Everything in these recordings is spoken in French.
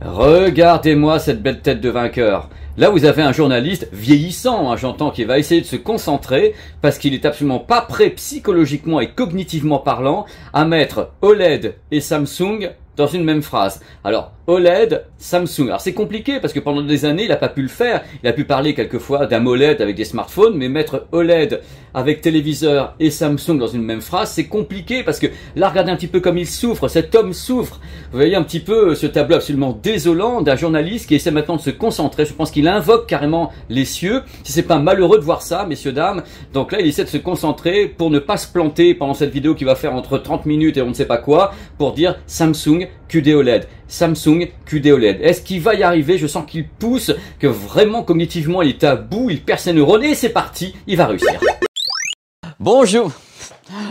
Regardez-moi cette belle tête de vainqueur. Là, vous avez un journaliste vieillissant, hein, j'entends, qui va essayer de se concentrer parce qu'il est absolument pas prêt psychologiquement et cognitivement parlant à mettre OLED et Samsung dans une même phrase. Alors, OLED, Samsung. Alors c'est compliqué parce que pendant des années, il n'a pas pu le faire. Il a pu parler quelquefois d'un OLED avec des smartphones, mais mettre OLED avec téléviseur et Samsung dans une même phrase, c'est compliqué parce que là, regardez un petit peu comme il souffre, cet homme souffre. Vous voyez un petit peu ce tableau absolument désolant d'un journaliste qui essaie maintenant de se concentrer. Je pense qu'il invoque carrément les cieux. Si c'est pas malheureux de voir ça, messieurs, dames. Donc là, il essaie de se concentrer pour ne pas se planter pendant cette vidéo qui va faire entre 30 minutes et on ne sait pas quoi, pour dire Samsung, QDOLED e Samsung QD OLED. Est-ce qu'il va y arriver Je sens qu'il pousse, que vraiment cognitivement il est à bout, il perd ses neurones et c'est parti, il va réussir. Bonjour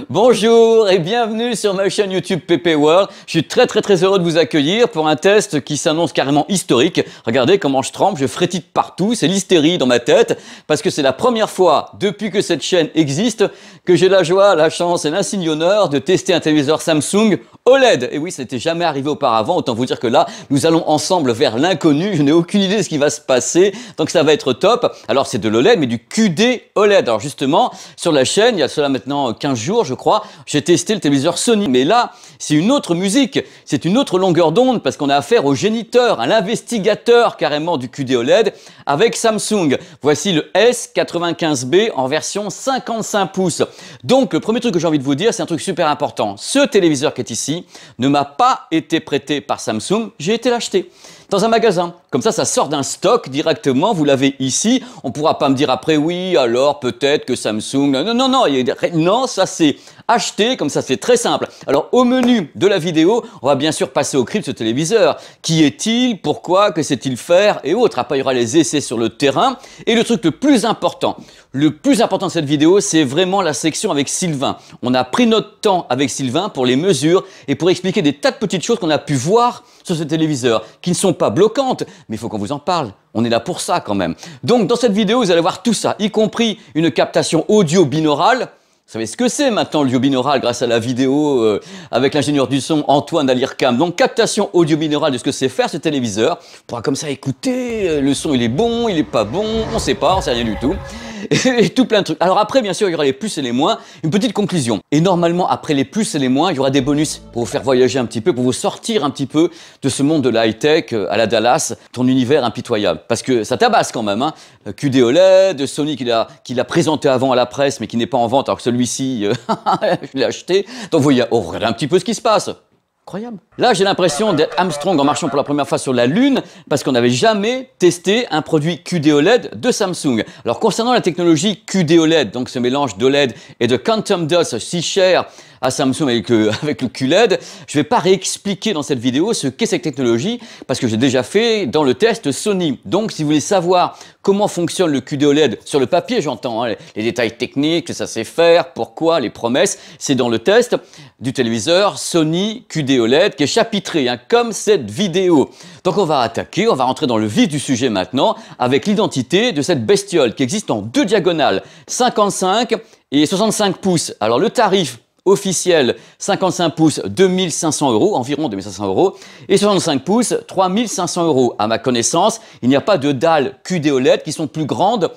Bonjour et bienvenue sur ma chaîne YouTube PP World. Je suis très très très heureux de vous accueillir pour un test qui s'annonce carrément historique. Regardez comment je trempe, je frétite partout, c'est l'hystérie dans ma tête parce que c'est la première fois depuis que cette chaîne existe que j'ai la joie, la chance et l'insigne honneur de tester un téléviseur Samsung OLED. Et oui, ça n'était jamais arrivé auparavant, autant vous dire que là, nous allons ensemble vers l'inconnu. Je n'ai aucune idée de ce qui va se passer, donc ça va être top. Alors c'est de l'OLED mais du QD OLED. Alors justement, sur la chaîne, il y a cela maintenant 15 jours je crois, j'ai testé le téléviseur Sony. Mais là, c'est une autre musique, c'est une autre longueur d'onde parce qu'on a affaire au géniteur, à l'investigateur carrément du QD OLED avec Samsung. Voici le S95B en version 55 pouces. Donc le premier truc que j'ai envie de vous dire, c'est un truc super important. Ce téléviseur qui est ici ne m'a pas été prêté par Samsung, j'ai été l'acheter dans un magasin. Comme ça, ça sort d'un stock directement, vous l'avez ici. On ne pourra pas me dire après, oui, alors peut-être que Samsung... Non, non, non, non ça c'est acheté, comme ça c'est très simple. Alors au menu de la vidéo, on va bien sûr passer au de ce téléviseur. Qui est-il Pourquoi Que sait-il faire Et autres. Après, il y aura les essais sur le terrain. Et le truc le plus important, le plus important de cette vidéo, c'est vraiment la section avec Sylvain. On a pris notre temps avec Sylvain pour les mesures et pour expliquer des tas de petites choses qu'on a pu voir sur ce téléviseur, qui ne sont pas bloquantes, mais il faut qu'on vous en parle. On est là pour ça quand même. Donc dans cette vidéo, vous allez voir tout ça, y compris une captation audio binaurale. Vous savez ce que c'est maintenant l'audio binaural grâce à la vidéo euh, avec l'ingénieur du son Antoine Alircam. Donc captation audio binaurale de ce que c'est faire ce téléviseur. On pourra comme ça écouter, euh, le son il est bon, il est pas bon, on sait pas, on sait rien du tout. et, tout plein de trucs. Alors après, bien sûr, il y aura les plus et les moins. Une petite conclusion. Et normalement, après les plus et les moins, il y aura des bonus pour vous faire voyager un petit peu, pour vous sortir un petit peu de ce monde de la high-tech euh, à la Dallas, ton univers impitoyable. Parce que ça tabasse quand même, hein. Euh, QD OLED, Sony qui l'a qui l'a présenté avant à la presse, mais qui n'est pas en vente, alors que celui-ci, euh, je l'ai acheté. Donc vous regardez un petit peu ce qui se passe. Incroyable. Là, j'ai l'impression d'être Armstrong en marchant pour la première fois sur la Lune parce qu'on n'avait jamais testé un produit QD-OLED e de Samsung. Alors, concernant la technologie QD-OLED, e donc ce mélange d'OLED et de Quantum Dust si cher à Samsung avec le, QLED, e je ne vais pas réexpliquer dans cette vidéo ce qu'est cette technologie parce que j'ai déjà fait dans le test Sony. Donc, si vous voulez savoir comment fonctionne le QD-OLED sur le papier, j'entends hein, les, détails techniques, que ça sait faire, pourquoi, les promesses, c'est dans le test du téléviseur Sony QD OLED qui est chapitré, hein, comme cette vidéo. Donc on va attaquer, on va rentrer dans le vif du sujet maintenant avec l'identité de cette bestiole qui existe en deux diagonales, 55 et 65 pouces. Alors le tarif officiel 55 pouces 2500 euros, environ 2500 euros, et 65 pouces 3500 euros. À ma connaissance, il n'y a pas de dalles QD OLED qui sont plus grandes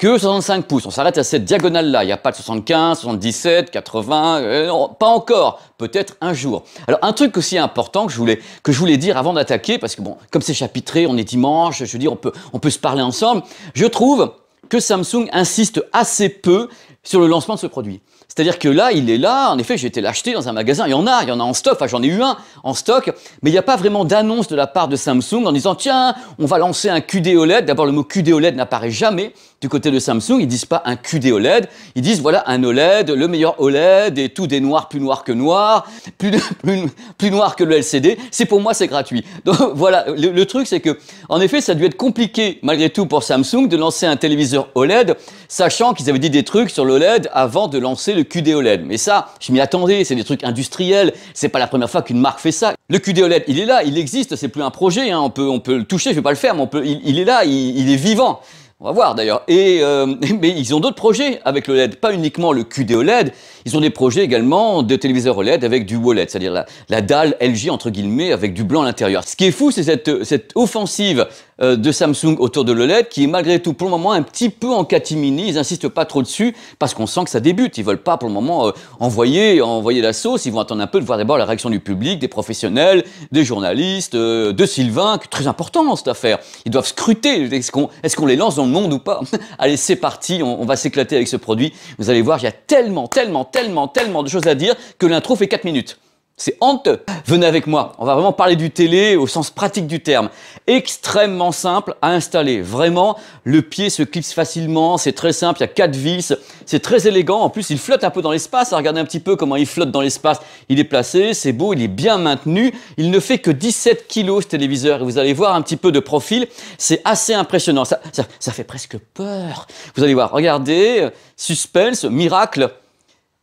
que 65 pouces. On s'arrête à cette diagonale-là. Il n'y a pas de 75, 77, 80, pas encore. Peut-être un jour. Alors un truc aussi important que je voulais, que je voulais dire avant d'attaquer, parce que bon, comme c'est chapitré, on est dimanche, je veux dire, on peut, on peut se parler ensemble. Je trouve que Samsung insiste assez peu sur le lancement de ce produit. C'est-à-dire que là, il est là, en effet, j'ai été l'acheter dans un magasin, il y en a, il y en a en stock, enfin j'en ai eu un en stock, mais il n'y a pas vraiment d'annonce de la part de Samsung en disant tiens, on va lancer un QD OLED. D'abord, le mot QD OLED n'apparaît jamais du côté de Samsung, ils disent pas un QD OLED, ils disent voilà un OLED, le meilleur OLED et tout des noirs plus noirs que noirs, plus, plus, noirs que le LCD. C'est pour moi c'est gratuit. Donc voilà, le, truc c'est que en effet ça a dû être compliqué malgré tout pour Samsung de lancer un téléviseur OLED, sachant qu'ils avaient dit des trucs sur l'OLED avant de lancer le QD OLED. Mais ça, je m'y attendais, c'est des trucs industriels, c'est pas la première fois qu'une marque fait ça. Le QD OLED, il est là, il existe, c'est plus un projet, hein, on peut on peut le toucher, je vais pas le faire, mais on peut, il, est là, il est vivant. On va voir d'ailleurs. Et euh, mais ils ont d'autres projets avec le LED, pas uniquement le QD OLED. Ils ont des projets également de téléviseurs OLED avec du wallet, c'est-à-dire la, dalle LG entre guillemets avec du blanc à l'intérieur. Ce qui est fou, c'est cette, cette offensive euh, de Samsung autour de l'OLED qui est malgré tout pour le moment un petit peu en catimini. Ils n'insistent pas trop dessus parce qu'on sent que ça débute. Ils veulent pas pour le moment euh, envoyer, envoyer la sauce. Ils vont attendre un peu de voir d'abord la réaction du public, des professionnels, des journalistes, euh, de Sylvain, très important cette affaire. Ils doivent scruter. Est-ce qu'on est qu'on les lance dans le monde ou pas Allez, c'est parti. On, on va s'éclater avec ce produit. Vous allez voir, il y a tellement, tellement, tellement, tellement de choses à dire que l'intro fait 4 minutes. C'est honteux. Venez avec moi, on va vraiment parler du télé au sens pratique du terme. Extrêmement simple à installer. Vraiment, le pied se clipse facilement, c'est très simple, il y a quatre vis, c'est très élégant. En plus, il flotte un peu dans l'espace. Hein, regardez un petit peu comment il flotte dans l'espace. Il est placé, c'est beau, il est bien maintenu. Il ne fait que 17 kilos ce téléviseur. vous allez voir un petit peu de profil, c'est assez impressionnant. ça, ça fait presque peur. Vous allez voir, regardez, suspense, miracle.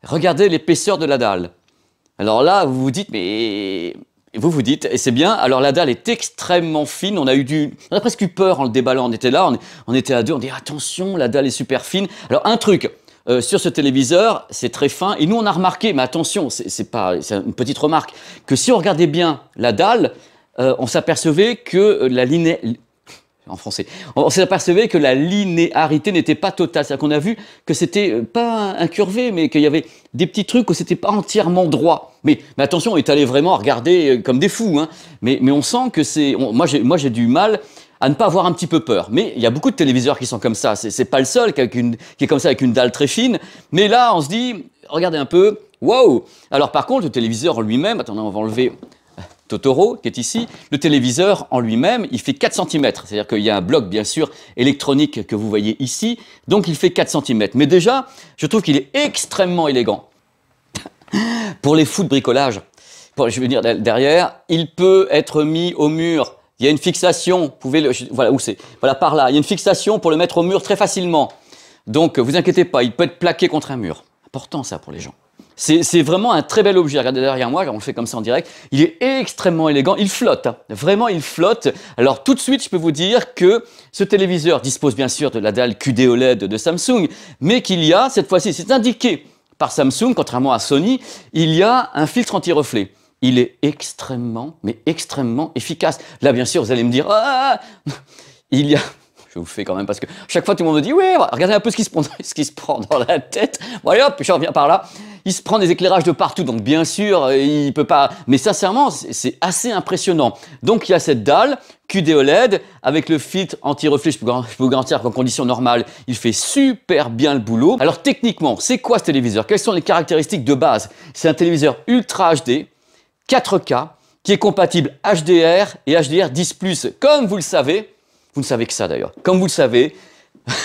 Regardez l'épaisseur de la dalle. Alors là, vous vous dites, mais vous vous dites, et c'est bien, alors la dalle est extrêmement fine, on a eu du, on a presque eu peur en le déballant, on était là, on, était à deux, on dit attention, la dalle est super fine. Alors un truc, euh, sur ce téléviseur, c'est très fin, et nous on a remarqué, mais attention, c'est pas, c'est une petite remarque, que si on regardait bien la dalle, euh, on s'apercevait que euh, la ligne en français. On s'est apercevé que la linéarité n'était pas totale. C'est-à-dire qu'on a vu que c'était euh, pas incurvé, mais qu'il y avait des petits trucs où c'était pas entièrement droit. Mais, attention, on est allé vraiment regarder euh, comme des fous. Hein. Mais, on sent que c'est. Moi, j'ai, du mal à ne pas avoir un petit peu peur. Mais il y a beaucoup de téléviseurs qui sont comme ça. C'est, pas le seul qui, est comme ça avec une dalle très fine. Mais là, on se dit, regardez un peu. Waouh Alors par contre, le téléviseur lui-même, attendez, on va enlever Totoro, qui est ici, le téléviseur en lui-même, il fait 4 cm. C'est-à-dire qu'il y a un bloc, bien sûr, électronique que vous voyez ici. Donc, il fait 4 cm. Mais déjà, je trouve qu'il est extrêmement élégant. Pour les fous de bricolage, je veux dire derrière, il peut être mis au mur. Il y a une fixation, vous pouvez le, voilà où c'est, voilà par là. Il y a une fixation pour le mettre au mur très facilement. Donc, vous inquiétez pas, il peut être plaqué contre un mur. Important ça pour les gens. C'est vraiment un très bel objet. Regardez derrière moi, on le fait comme ça en direct. Il est extrêmement élégant. Il flotte. Hein. Vraiment, il flotte. Alors, tout de suite, je peux vous dire que ce téléviseur dispose bien sûr de la dalle QD OLED de Samsung, mais qu'il y a, cette fois-ci, c'est indiqué par Samsung, contrairement à Sony, il y a un filtre anti-reflet il est extrêmement, mais extrêmement efficace. Là, bien sûr, vous allez me dire, ah, ah, ah. il y a, vous faites quand même, parce que chaque fois tout le monde me dit, ouais, regardez un peu ce qui se prend, ce qui se prend dans la tête. voilà allez hop, je reviens par là. Il se prend des éclairages de partout, donc bien sûr, euh, il peut pas. Mais sincèrement, c'est assez impressionnant. Donc il y a cette dalle QD e OLED avec le filtre anti-reflet. Je peux vous garantir qu'en conditions normales, il fait super bien le boulot. Alors techniquement, c'est quoi ce téléviseur Quelles sont les caractéristiques de base C'est un téléviseur Ultra HD, 4K, qui est compatible HDR et HDR10+. Comme vous le savez, vous ne savez que ça d'ailleurs. Comme vous le savez,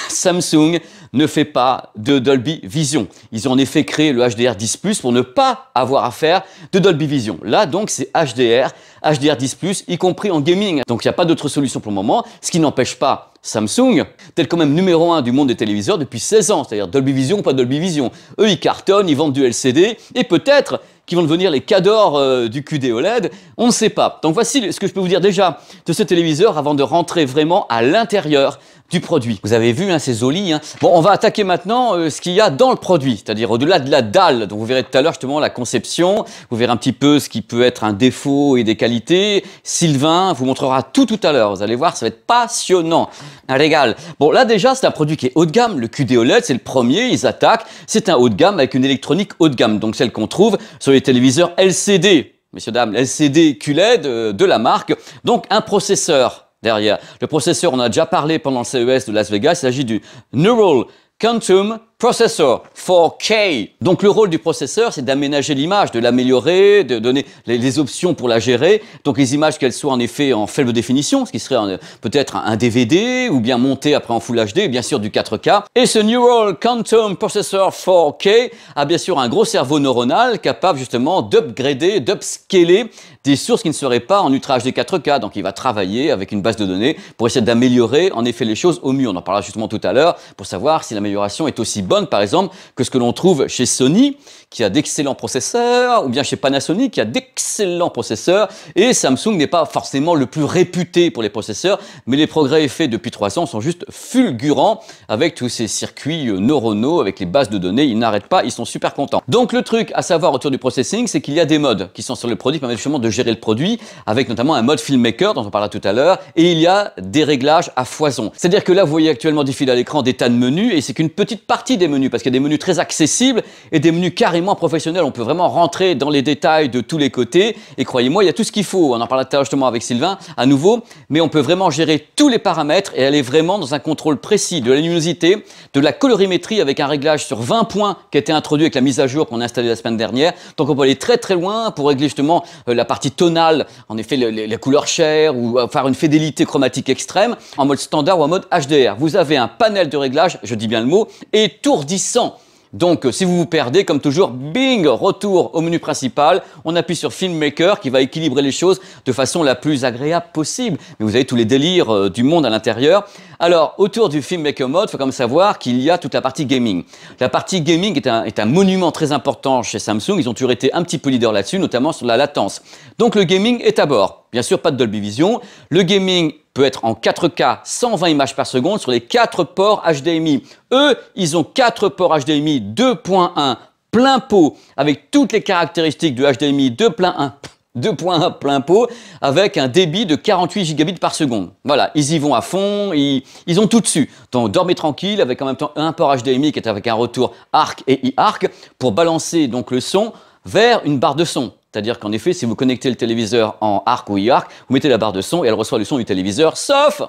Samsung ne fait pas de Dolby Vision. Ils ont en effet créé le HDR10 pour ne pas avoir à faire de Dolby Vision. Là, donc, c'est HDR, HDR10 y compris en gaming. Donc, il n'y a pas d'autre solution pour le moment, ce qui n'empêche pas Samsung, tel quand même numéro 1 du monde des téléviseurs depuis 16 ans, c'est-à-dire Dolby Vision ou pas Dolby Vision. Eux, ils cartonnent, ils vendent du LCD, et peut-être qui vont devenir les cadors euh, du QD OLED, on ne sait pas. Donc voici ce que je peux vous dire déjà de ce téléviseur avant de rentrer vraiment à l'intérieur du produit. Vous avez vu hein, ces hein. Bon, on va attaquer maintenant euh, ce qu'il y a dans le produit, c'est-à-dire au-delà de la dalle. Donc vous verrez tout à l'heure justement la conception, vous verrez un petit peu ce qui peut être un défaut et des qualités. Sylvain vous montrera tout tout à l'heure. Vous allez voir, ça va être passionnant, un régal. Bon, là déjà, c'est un produit qui est haut de gamme. Le QD OLED, c'est le premier, ils attaquent. C'est un haut de gamme avec une électronique haut de gamme, donc celle qu'on trouve sur les téléviseurs LCD. Messieurs, dames, LCD QLED euh, de la marque. Donc un processeur derrière. Le processeur, on a déjà parlé pendant le CES de Las Vegas, il s'agit du Neural Quantum Processor, 4K. Donc le rôle du processeur, c'est d'aménager l'image, de l'améliorer, de donner les, options pour la gérer. Donc les images, qu'elles soient en effet en faible définition, ce qui serait peut-être un DVD, ou bien monté après en Full HD, bien sûr du 4K. Et ce Neural Quantum Processor 4K a bien sûr un gros cerveau neuronal capable justement d'upgrader, d'upscaler des sources qui ne seraient pas en ultra HD 4K. Donc il va travailler avec une base de données pour essayer d'améliorer en effet les choses au mieux. On en parlera justement tout à l'heure pour savoir si l'amélioration est aussi bonne par exemple, que ce que l'on trouve chez Sony, qui a d'excellents processeurs, ou bien chez Panasonic, qui a d'excellents processeurs, et Samsung n'est pas forcément le plus réputé pour les processeurs, mais les progrès faits depuis trois ans sont juste fulgurants, avec tous ces circuits euh, neuronaux, avec les bases de données, ils n'arrêtent pas, ils sont super contents. Donc le truc à savoir autour du processing, c'est qu'il y a des modes qui sont sur le produit, qui permettent justement de gérer le produit, avec notamment un mode filmmaker, dont on parlera tout à l'heure, et il y a des réglages à foison. C'est-à-dire que là, vous voyez actuellement défiler à l'écran des tas de menus, et c'est qu'une petite partie menus, parce qu'il y a des menus très accessibles et des menus carrément professionnels. On peut vraiment rentrer dans les détails de tous les côtés. Et croyez-moi, il y a tout ce qu'il faut. On en parlait justement avec Sylvain à nouveau. Mais on peut vraiment gérer tous les paramètres et aller vraiment dans un contrôle précis de la luminosité, de la colorimétrie avec un réglage sur 20 points qui a été introduit avec la mise à jour qu'on a installée la semaine dernière. Donc on peut aller très très loin pour régler justement euh, la partie tonale, en effet les, couleurs chères ou euh, faire une fidélité chromatique extrême en mode standard ou en mode HDR. Vous avez un panel de réglages, je dis bien le mot, et étourdissant. Donc, euh, si vous vous perdez, comme toujours, bing, retour au menu principal. On appuie sur Filmmaker qui va équilibrer les choses de façon la plus agréable possible. Mais vous avez tous les délires euh, du monde à l'intérieur. Alors, autour du Filmmaker Mode, il faut quand même savoir qu'il y a toute la partie gaming. La partie gaming est un, est un monument très important chez Samsung. Ils ont toujours été un petit peu leaders là-dessus, notamment sur la latence. Donc, le gaming est à bord. Bien sûr, pas de Dolby Vision. Le gaming peut être en 4K 120 images par seconde sur les 4 ports HDMI. Eux, ils ont 4 ports HDMI 2.1 plein pot avec toutes les caractéristiques du HDMI 2.1 plein pot avec un débit de 48 gigabits par seconde. Voilà, ils y vont à fond, ils, ont tout dessus. Donc dormez tranquille avec en même temps un port HDMI qui est avec un retour ARC et arc pour balancer donc le son vers une barre de son. C'est-à-dire qu'en effet, si vous connectez le téléviseur en ARC ou Hi-ARC, vous mettez la barre de son et elle reçoit le son du téléviseur, sauf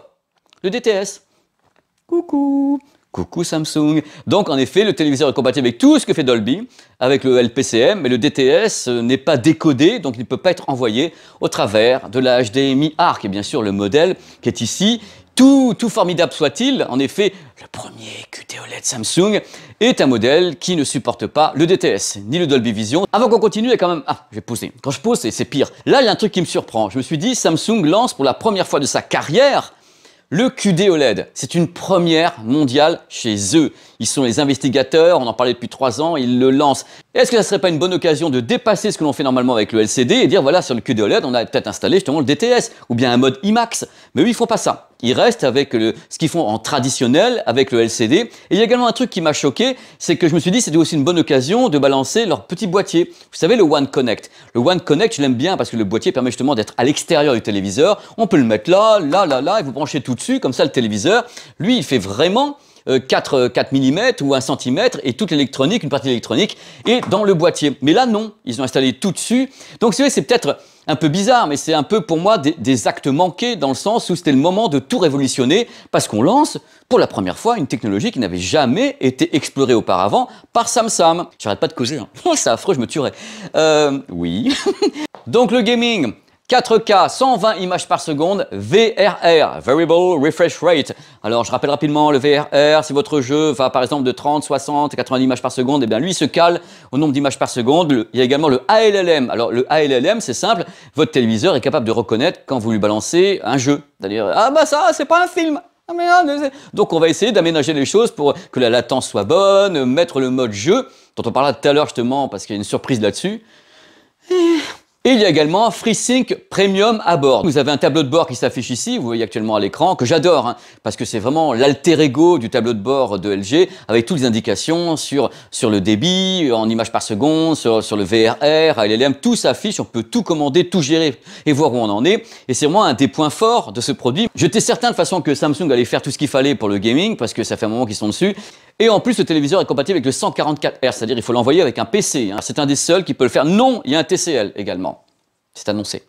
le DTS. Coucou Coucou Samsung. Donc en effet, le téléviseur est compatible avec tout ce que fait Dolby, avec le LPCM, mais le DTS euh, n'est pas décodé, donc il ne peut pas être envoyé au travers de la HDMI ARC. Et bien sûr, le modèle qui est ici, tout, tout formidable soit-il, en effet, le premier QD e oled Samsung est un modèle qui ne supporte pas le DTS, ni le Dolby Vision. Avant qu'on continue, il y a quand même... Ah, je vais poser. Quand je pose, c'est pire. Là, il y a un truc qui me surprend. Je me suis dit, Samsung lance pour la première fois de sa carrière le QD e OLED. C'est une première mondiale chez eux. Ils sont les investigateurs, on en parlait depuis trois ans, ils le lancent. Est-ce que ça serait pas une bonne occasion de dépasser ce que l'on fait normalement avec le LCD et dire voilà, sur le QD OLED, on a peut-être installé justement le DTS ou bien un mode IMAX Mais oui, ils font pas ça. Ils restent avec le, ce qu'ils font en traditionnel avec le LCD. Et il y a également un truc qui m'a choqué, c'est que je me suis dit c'était aussi une bonne occasion de balancer leur petit boîtier. Vous savez le One Connect. Le One Connect, je l'aime bien parce que le boîtier permet justement d'être à l'extérieur du téléviseur. On peut le mettre là, là, là, là, et vous branchez tout dessus comme ça le téléviseur. Lui, il fait vraiment 4, 4 mm ou 1 cm et toute l'électronique, une partie électronique est dans le boîtier. Mais là, non, ils ont installé tout dessus. Donc, vous c'est peut-être un peu bizarre, mais c'est un peu pour moi des, actes manqués dans le sens où c'était le moment de tout révolutionner parce qu'on lance pour la première fois une technologie qui n'avait jamais été explorée auparavant par Samsung. J'arrête pas de causer, hein. c'est affreux, je me tuerais. Euh, oui. Donc le gaming, 4K, 120 images par seconde, VRR, Variable Refresh Rate. Alors, je rappelle rapidement le VRR, si votre jeu va par exemple de 30, 60, 80 images par seconde, et eh bien lui se cale au nombre d'images par seconde. Il y a également le ALLM. Alors, le ALLM, c'est simple, votre téléviseur est capable de reconnaître quand vous lui balancez un jeu. C'est-à-dire, ah bah ça, c'est pas un film, ah, donc on va essayer d'aménager les choses pour que la latence soit bonne, mettre le mode jeu, dont on parlera tout à l'heure justement parce qu'il y a une surprise là-dessus. Eh, et il y a également FreeSync Premium à bord. Vous avez un tableau de bord qui s'affiche ici, vous voyez actuellement à l'écran, que j'adore, hein, parce que c'est vraiment l'alter ego du tableau de bord de LG, avec toutes les indications sur, sur le débit, en images par seconde, sur, sur le VRR, à LLM, tout s'affiche, on peut tout commander, tout gérer et voir où on en est. Et c'est vraiment un des points forts de ce produit. J'étais certain de façon que Samsung allait faire tout ce qu'il fallait pour le gaming, parce que ça fait un moment qu'ils sont dessus. Et en plus, le téléviseur est compatible avec le 144 Hz, c'est-à-dire il faut l'envoyer avec un PC. Hein. C'est un des seuls qui peut le faire. Non, il y a un TCL également. C'est annoncé.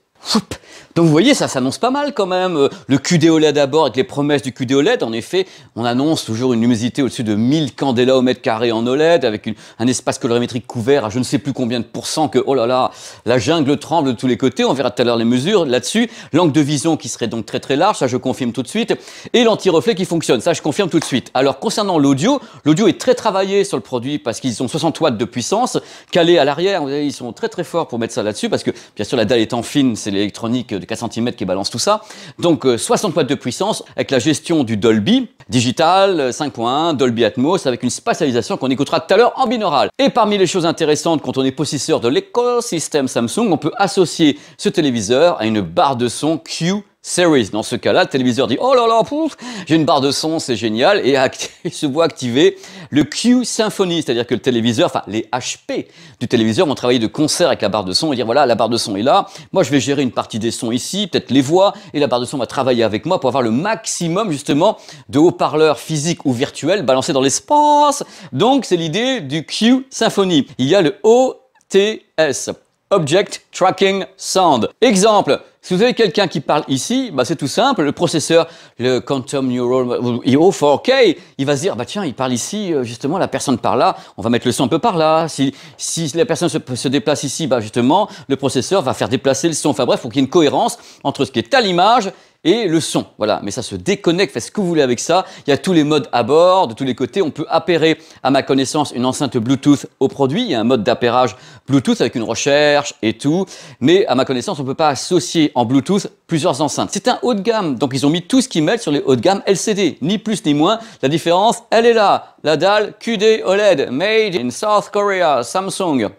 Donc vous voyez, ça s'annonce pas mal quand même. Euh, le QD OLED d'abord avec les promesses du QD OLED. En effet, on annonce toujours une luminosité au-dessus de 1000 candela au mètre carré en OLED avec un espace colorimétrique couvert à je ne sais plus combien de pourcents que, oh là là, la jungle tremble de tous les côtés. On verra tout à l'heure les mesures là-dessus. L'angle de vision qui serait donc très très large, ça je confirme tout de suite. Et l'anti-reflet qui fonctionne, ça je confirme tout de suite. Alors concernant l'audio, l'audio est très travaillé sur le produit parce qu'ils ont 60 watts de puissance calés à l'arrière. Ils sont très très forts pour mettre ça là-dessus parce que bien sûr la dalle étant fine, c'est l'électronique de 4 cm qui balance tout ça. Donc 60 euh, watts de puissance avec la gestion du Dolby digital 5.1, euh, Dolby Atmos avec une spatialisation qu'on écoutera tout à l'heure en binaural. Et parmi les choses intéressantes quand on est possesseur de l'écosystème Samsung, on peut associer ce téléviseur à une barre de son Q Series. Dans ce cas-là, le téléviseur dit Oh là là, j'ai une barre de son, c'est génial, et il se voit activer le Q Symphony, c'est-à-dire que le téléviseur, enfin les HP du téléviseur vont travailler de concert avec la barre de son et dire Voilà, la barre de son est là, moi je vais gérer une partie des sons ici, peut-être les voix, et la barre de son va travailler avec moi pour avoir le maximum justement de haut-parleurs physiques ou virtuels balancés dans l'espace. Donc c'est l'idée du Q Symphony. Il y a le OTS. Object Tracking Sound. Exemple, si vous avez quelqu'un qui parle ici, bah c'est tout simple. Le processeur, le Quantum Neural IO4K, il va se dire, bah tiens, il parle ici, euh, justement, la personne par là, on va mettre le son un peu par là. Si, si la personne se, déplace ici, bah justement, le processeur va faire déplacer le son. Enfin bref, il faut qu'il y ait une cohérence entre ce qui est à l'image et le son. Voilà, mais ça se déconnecte, faites ce que vous voulez avec ça. Il y a tous les modes à bord, de tous les côtés. On peut appairer, à ma connaissance, une enceinte Bluetooth au produit. Il y a un mode d'appairage Bluetooth avec une recherche et tout. Mais à ma connaissance, on ne peut pas associer en Bluetooth plusieurs enceintes. C'est un haut de gamme, donc ils ont mis tout ce qu'ils mettent sur les hauts de gamme LCD, ni plus ni moins. La différence, elle est là. La dalle QD OLED, made in South Korea, Samsung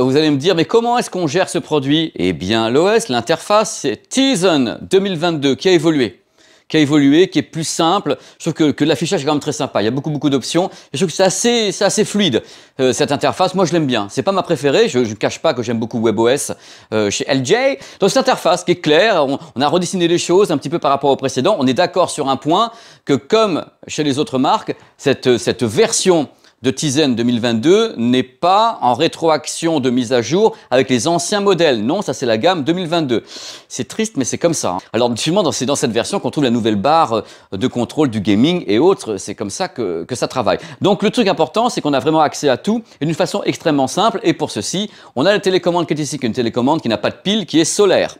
vous allez me dire, mais comment est-ce qu'on gère ce produit Eh bien, l'OS, l'interface, c'est Tizen 2022 qui a évolué qui a évolué, qui est plus simple. Je trouve que, l'affichage est quand même très sympa. Il y a beaucoup, beaucoup d'options. Je trouve que c'est assez, c'est assez fluide, euh, cette interface. Moi, je l'aime bien. C'est pas ma préférée. Je ne cache pas que j'aime beaucoup WebOS euh, chez LJ. Donc, cette interface qui est claire, on, on, a redessiné les choses un petit peu par rapport au précédent. On est d'accord sur un point que, comme chez les autres marques, cette, cette version de Tizen 2022 n'est pas en rétroaction de mise à jour avec les anciens modèles. Non, ça c'est la gamme 2022. C'est triste, mais c'est comme ça. Hein. Alors justement, c'est dans cette version qu'on trouve la nouvelle barre euh, de contrôle du gaming et autres. C'est comme ça que, que ça travaille. Donc le truc important, c'est qu'on a vraiment accès à tout et d'une façon extrêmement simple. Et pour ceci, on a la télécommande qui est ici, qui une télécommande qui n'a pas de pile, qui est solaire.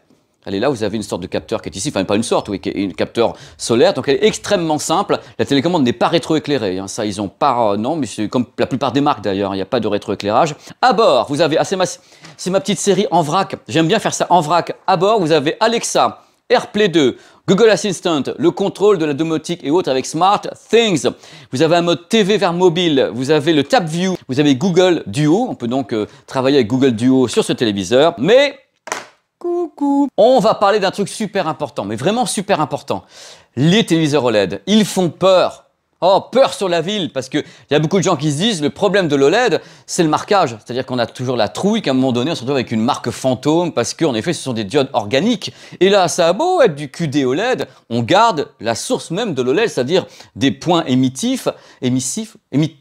Elle est là, vous avez une sorte de capteur qui est ici, enfin pas une sorte, oui, qui est un capteur solaire, donc elle est extrêmement simple. La télécommande n'est pas rétroéclairée, hein, ça ils ont pas, euh, non, mais c'est comme la plupart des marques d'ailleurs, hein, il n'y a pas de rétroéclairage. À bord, vous avez, ah, c'est ma, petite série en vrac, j'aime bien faire ça en vrac. À bord, vous avez Alexa, AirPlay 2, Google Assistant, le contrôle de la domotique et autres avec Smart Things. Vous avez un mode TV vers mobile, vous avez le Tap View, vous avez Google Duo, on peut donc euh, travailler avec Google Duo sur ce téléviseur, mais on va parler d'un truc super important, mais vraiment super important. Les téléviseurs OLED, ils font peur. Oh, peur sur la ville, parce qu'il y a beaucoup de gens qui se disent le problème de l'OLED, c'est le marquage. C'est-à-dire qu'on a toujours la trouille qu'à un moment donné, on se retrouve avec une marque fantôme, parce qu'en effet, ce sont des diodes organiques. Et là, ça a beau être du QD OLED, on garde la source même de l'OLED, c'est-à-dire des points émitifs, émissifs, émit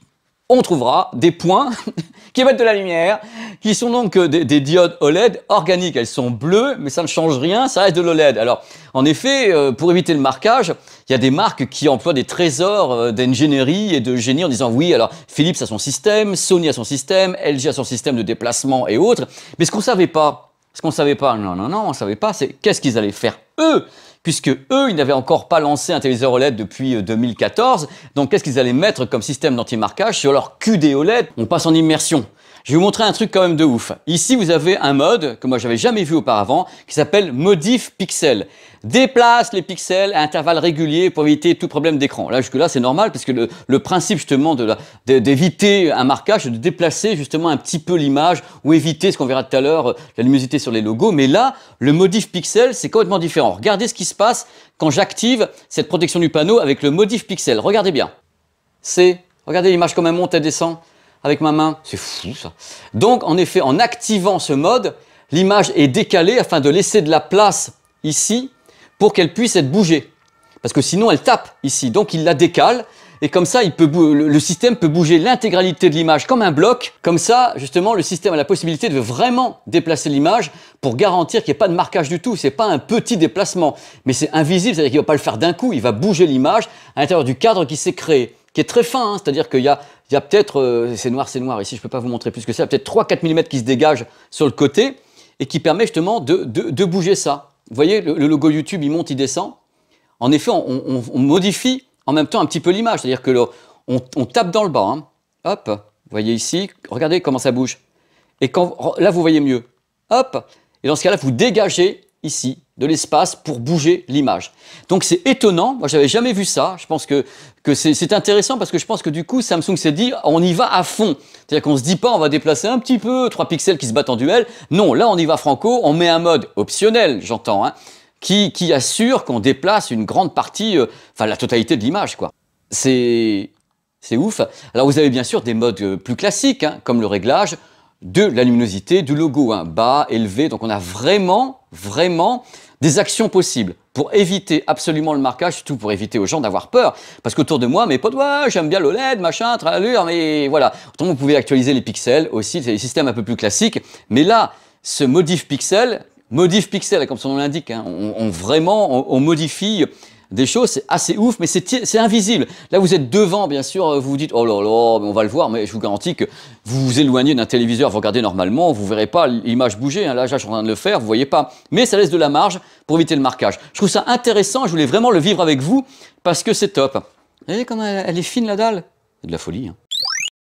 on trouvera des points qui émettent de la lumière, qui sont donc euh, des, diodes OLED organiques. Elles sont bleues, mais ça ne change rien, ça reste de l'OLED. Alors, en effet, euh, pour éviter le marquage, il y a des marques qui emploient des trésors euh, d'ingénierie et de génie en disant oui, alors Philips a son système, Sony a son système, LG a son système de déplacement et autres. Mais ce qu'on ne savait pas, ce qu'on savait pas, non, non, non, on savait pas, c'est qu'est-ce qu'ils allaient faire eux puisque eux, ils n'avaient encore pas lancé un téléviseur OLED depuis 2014. Euh, Donc qu'est-ce qu'ils allaient mettre comme système d'anti-marquage sur leur QD OLED On passe en immersion. Je vais vous montrer un truc quand même de ouf. Ici, vous avez un mode que moi j'avais jamais vu auparavant qui s'appelle Modif Pixel. Déplace les pixels à intervalles réguliers pour éviter tout problème d'écran. Là, jusque-là, c'est normal parce que le, principe justement d'éviter un marquage, de déplacer justement un petit peu l'image ou éviter ce qu'on verra tout à l'heure, euh, la luminosité sur les logos. Mais là, le Modif Pixel, c'est complètement différent. Regardez ce qui se passe quand j'active cette protection du panneau avec le Modif Pixel. Regardez bien. C'est, regardez l'image comme un monte et descend avec ma main. C'est fou ça. Donc en effet, en activant ce mode, l'image est décalée afin de laisser de la place ici pour qu'elle puisse être bougée. Parce que sinon elle tape ici. Donc il la décale et comme ça le système peut bouger l'intégralité de l'image comme un bloc. Comme ça, justement, le système a la possibilité de vraiment déplacer l'image pour garantir qu'il n'y ait pas de marquage du tout. ce n'est pas un petit déplacement, mais c'est invisible, c'est-à-dire qu'il ne va pas le faire d'un coup, il va bouger l'image à l'intérieur du cadre qui s'est créé qui est très fin, hein. c'est-à-dire qu'il y a, il y a peut-être, euh, c'est noir, c'est noir, ici je ne peux pas vous montrer plus que ça, peut-être 3-4 mm qui se dégagent sur le côté et qui permet justement de, de, bouger ça. Vous voyez, le, logo YouTube, il monte, il descend. En effet, on, modifie en même temps un petit peu l'image, c'est-à-dire que on, tape dans le bas. Hein. Hop, vous voyez ici, regardez comment ça bouge. Et quand, là, vous voyez mieux. Hop, et dans ce cas-là, vous dégagez ici, de l'espace pour bouger l'image. Donc c'est étonnant, moi j'avais jamais vu ça, je pense que, que c'est intéressant parce que je pense que du coup Samsung s'est dit on y va à fond, c'est-à-dire qu'on se dit pas on va déplacer un petit peu, 3 pixels qui se battent en duel, non là on y va franco, on met un mode optionnel j'entends, hein, qui, qui assure qu'on déplace une grande partie, euh, enfin la totalité de l'image quoi. C'est ouf. Alors vous avez bien sûr des modes euh, plus classiques hein, comme le réglage, de la luminosité du logo, hein, bas, élevé. Donc on a vraiment, vraiment des actions possibles pour éviter absolument le marquage, surtout pour éviter aux gens d'avoir peur. Parce qu'autour de moi, mes potes, ouais, j'aime bien l'OLED, machin, tralalure, mais voilà. Autrement, vous pouvez actualiser les pixels aussi, c'est des systèmes un peu plus classique, Mais là, ce modif pixel, modif pixel, comme son nom l'indique, hein, on, vraiment, on modifie des choses, c'est assez ouf, mais c'est invisible. Là, vous êtes devant, bien sûr, euh, vous vous dites, oh là là, on va le voir, mais je vous garantis que vous vous éloignez d'un téléviseur, vous regardez normalement, vous verrez pas l'image bouger. Hein, là, je suis en train de le faire, vous voyez pas. Mais ça laisse de la marge pour éviter le marquage. Je trouve ça intéressant, je voulais vraiment le vivre avec vous, parce que c'est top. Vous voyez elle, est fine, la dalle de la folie. Hein.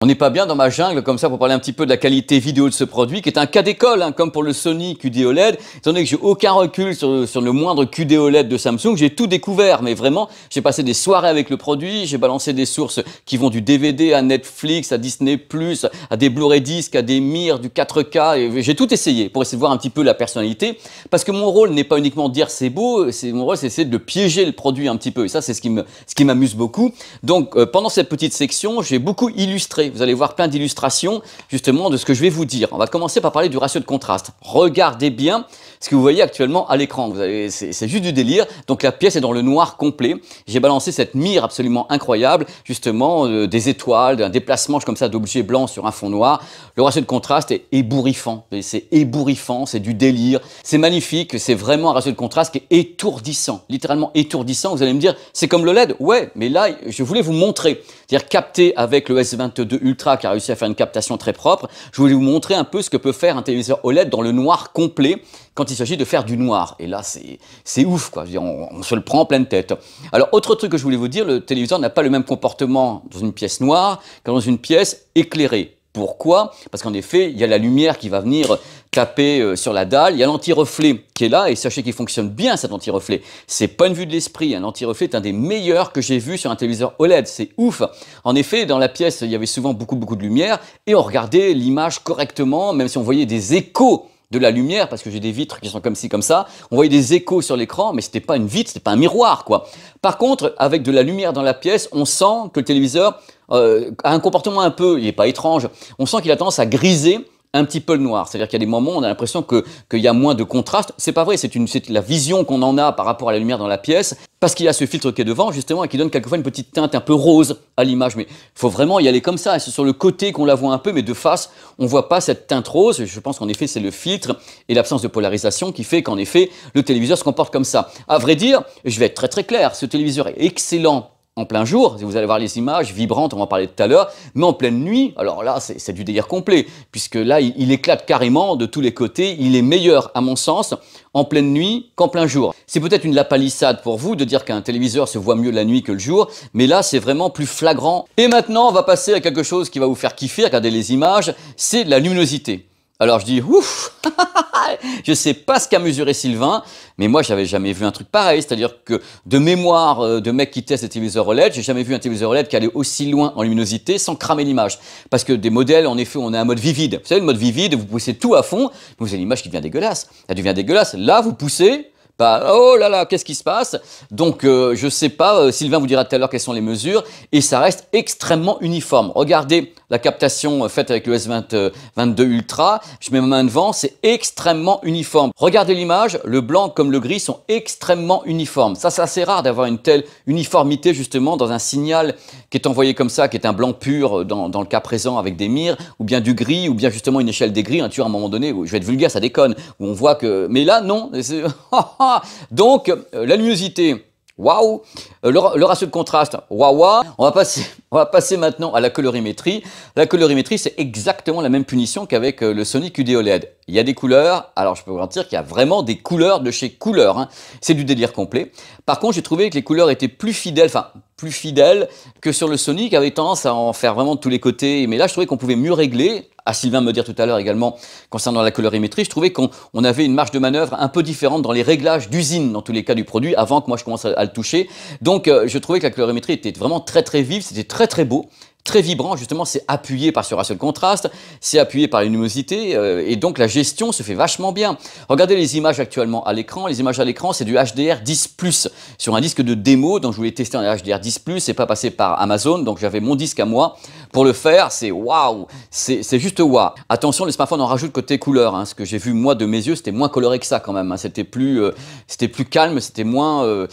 On n'est pas bien dans ma jungle comme ça pour parler un petit peu de la qualité vidéo de ce produit qui est un cas d'école hein, comme pour le Sony QD OLED. Étant donné que j'ai aucun recul sur, le moindre QD OLED de Samsung, j'ai tout découvert mais vraiment j'ai passé des soirées avec le produit, j'ai balancé des sources qui vont du DVD à Netflix, à Disney+, à des Blu-ray disques, à des MIR, du 4K, et j'ai tout essayé pour essayer de voir un petit peu la personnalité parce que mon rôle n'est pas uniquement de dire c'est beau, c'est mon rôle c'est essayer de piéger le produit un petit peu et ça c'est ce qui m'amuse beaucoup. Donc euh, pendant cette petite section, j'ai beaucoup illustré vous allez voir plein d'illustrations justement de ce que je vais vous dire. On va commencer par parler du ratio de contraste. Regardez bien ce que vous voyez actuellement à l'écran. C'est juste du délire. Donc la pièce est dans le noir complet. J'ai balancé cette mire absolument incroyable, justement euh, des étoiles, d'un déplacement comme ça d'objets blancs sur un fond noir. Le ratio de contraste est ébouriffant. C'est ébouriffant, c'est du délire, c'est magnifique, c'est vraiment un ratio de contraste qui est étourdissant, littéralement étourdissant. Vous allez me dire, c'est comme le LED Ouais, mais là, je voulais vous montrer c'est-à-dire capté avec le S22 Ultra qui a réussi à faire une captation très propre. Je voulais vous montrer un peu ce que peut faire un téléviseur OLED dans le noir complet quand il s'agit de faire du noir. Et là, c'est ouf, quoi. on, on, se le prend en pleine tête. Alors, autre truc que je voulais vous dire, le téléviseur n'a pas le même comportement dans une pièce noire que dans une pièce éclairée. Pourquoi Parce qu'en effet, il y a la lumière qui va venir taper euh, sur la dalle, il y a l'anti-reflet qui est là, et sachez qu'il fonctionne bien cet anti-reflet. C'est pas une vue de l'esprit, un hein. anti-reflet est un des meilleurs que j'ai vu sur un téléviseur OLED, c'est ouf En effet, dans la pièce, il y avait souvent beaucoup beaucoup de lumière, et on regardait l'image correctement, même si on voyait des échos de la lumière parce que j'ai des vitres qui sont comme ci, comme ça. On voyait des échos sur l'écran, mais ce n'était pas une vitre, ce n'était pas un miroir, quoi. Par contre, avec de la lumière dans la pièce, on sent que le téléviseur euh, a un comportement un peu, il n'est pas étrange, on sent qu'il a tendance à griser un petit peu le noir. C'est-à-dire qu'il y a des moments où on a l'impression qu'il y a moins de contraste. C'est pas vrai, c'est la vision qu'on en a par rapport à la lumière dans la pièce, parce qu'il y a ce filtre qui est devant, justement, et qui donne quelquefois une petite teinte un peu rose à l'image. Mais il faut vraiment y aller comme ça. C'est sur le côté qu'on la voit un peu, mais de face, on voit pas cette teinte rose. Je pense qu'en effet, c'est le filtre et l'absence de polarisation qui fait qu'en effet, le téléviseur se comporte comme ça. À vrai dire, je vais être très très clair, ce téléviseur est excellent en plein jour, vous allez voir les images vibrantes, on va en parler tout à l'heure, mais en pleine nuit, alors là, c'est du délire complet, puisque là, il, éclate carrément de tous les côtés, il est meilleur, à mon sens, en pleine nuit qu'en plein jour. C'est peut-être une lapalissade pour vous de dire qu'un téléviseur se voit mieux la nuit que le jour, mais là, c'est vraiment plus flagrant. Et maintenant, on va passer à quelque chose qui va vous faire kiffer, regardez les images, c'est la luminosité. Alors je dis, ouf, je sais pas ce qu'a mesuré Sylvain, mais moi j'avais jamais vu un truc pareil, c'est-à-dire que de mémoire euh, de mec qui teste des téléviseurs OLED, j'ai jamais vu un téléviseur OLED qui allait aussi loin en luminosité sans cramer l'image. Parce que des modèles, en effet, on a un mode vivide. Vous savez, le mode vivide, vous poussez tout à fond, vous avez l'image qui devient dégueulasse. Elle devient dégueulasse. Là, vous poussez, oh là là, qu'est-ce qui se passe Donc, euh, je ne sais pas, euh, Sylvain vous dira tout à l'heure quelles sont les mesures, et ça reste extrêmement uniforme. Regardez la captation euh, faite avec le S22 Ultra, je mets ma main devant, c'est extrêmement uniforme. Regardez l'image, le blanc comme le gris sont extrêmement uniformes. Ça, c'est assez rare d'avoir une telle uniformité justement dans un signal qui est envoyé comme ça, qui est un blanc pur dans, le cas présent avec des mires, ou bien du gris, ou bien justement une échelle des gris, hein. tu vois, à un moment donné, je vais être vulgaire, ça déconne, où on voit que... Mais là, non, c'est... Donc, euh, la luminosité, waouh. Euh, le, ratio de contraste, waouh, On, va passer, on va passer maintenant à la colorimétrie. La colorimétrie, c'est exactement la même punition qu'avec euh, le Sony QD OLED. Il y a des couleurs, alors je peux vous garantir qu'il y a vraiment des couleurs de chez couleurs. Hein. C'est du délire complet. Par contre, j'ai trouvé que les couleurs étaient plus fidèles, enfin, plus fidèle que sur le Sony qui avait tendance à en faire vraiment de tous les côtés. Mais là, je trouvais qu'on pouvait mieux régler. À Sylvain me dire tout à l'heure également concernant la colorimétrie, je trouvais qu'on avait une marge de manœuvre un peu différente dans les réglages d'usine dans tous les cas du produit avant que moi je commence à, le toucher. Donc euh, je trouvais que la colorimétrie était vraiment très très vive, c'était très très beau très vibrant, justement, c'est appuyé par ce ratio de contraste, c'est appuyé par la euh, et donc la gestion se fait vachement bien. Regardez les images actuellement à l'écran. Les images à l'écran, c'est du HDR 10+, sur un disque de démo, dont je voulais tester un HDR 10+, c'est pas passé par Amazon, donc j'avais mon disque à moi. Pour le faire, c'est waouh, c'est juste waouh. Attention, les smartphones en rajoutent côté couleur, hein. ce que j'ai vu moi de mes yeux, c'était moins coloré que ça quand même, hein. c'était plus, euh, plus calme, c'était moins euh,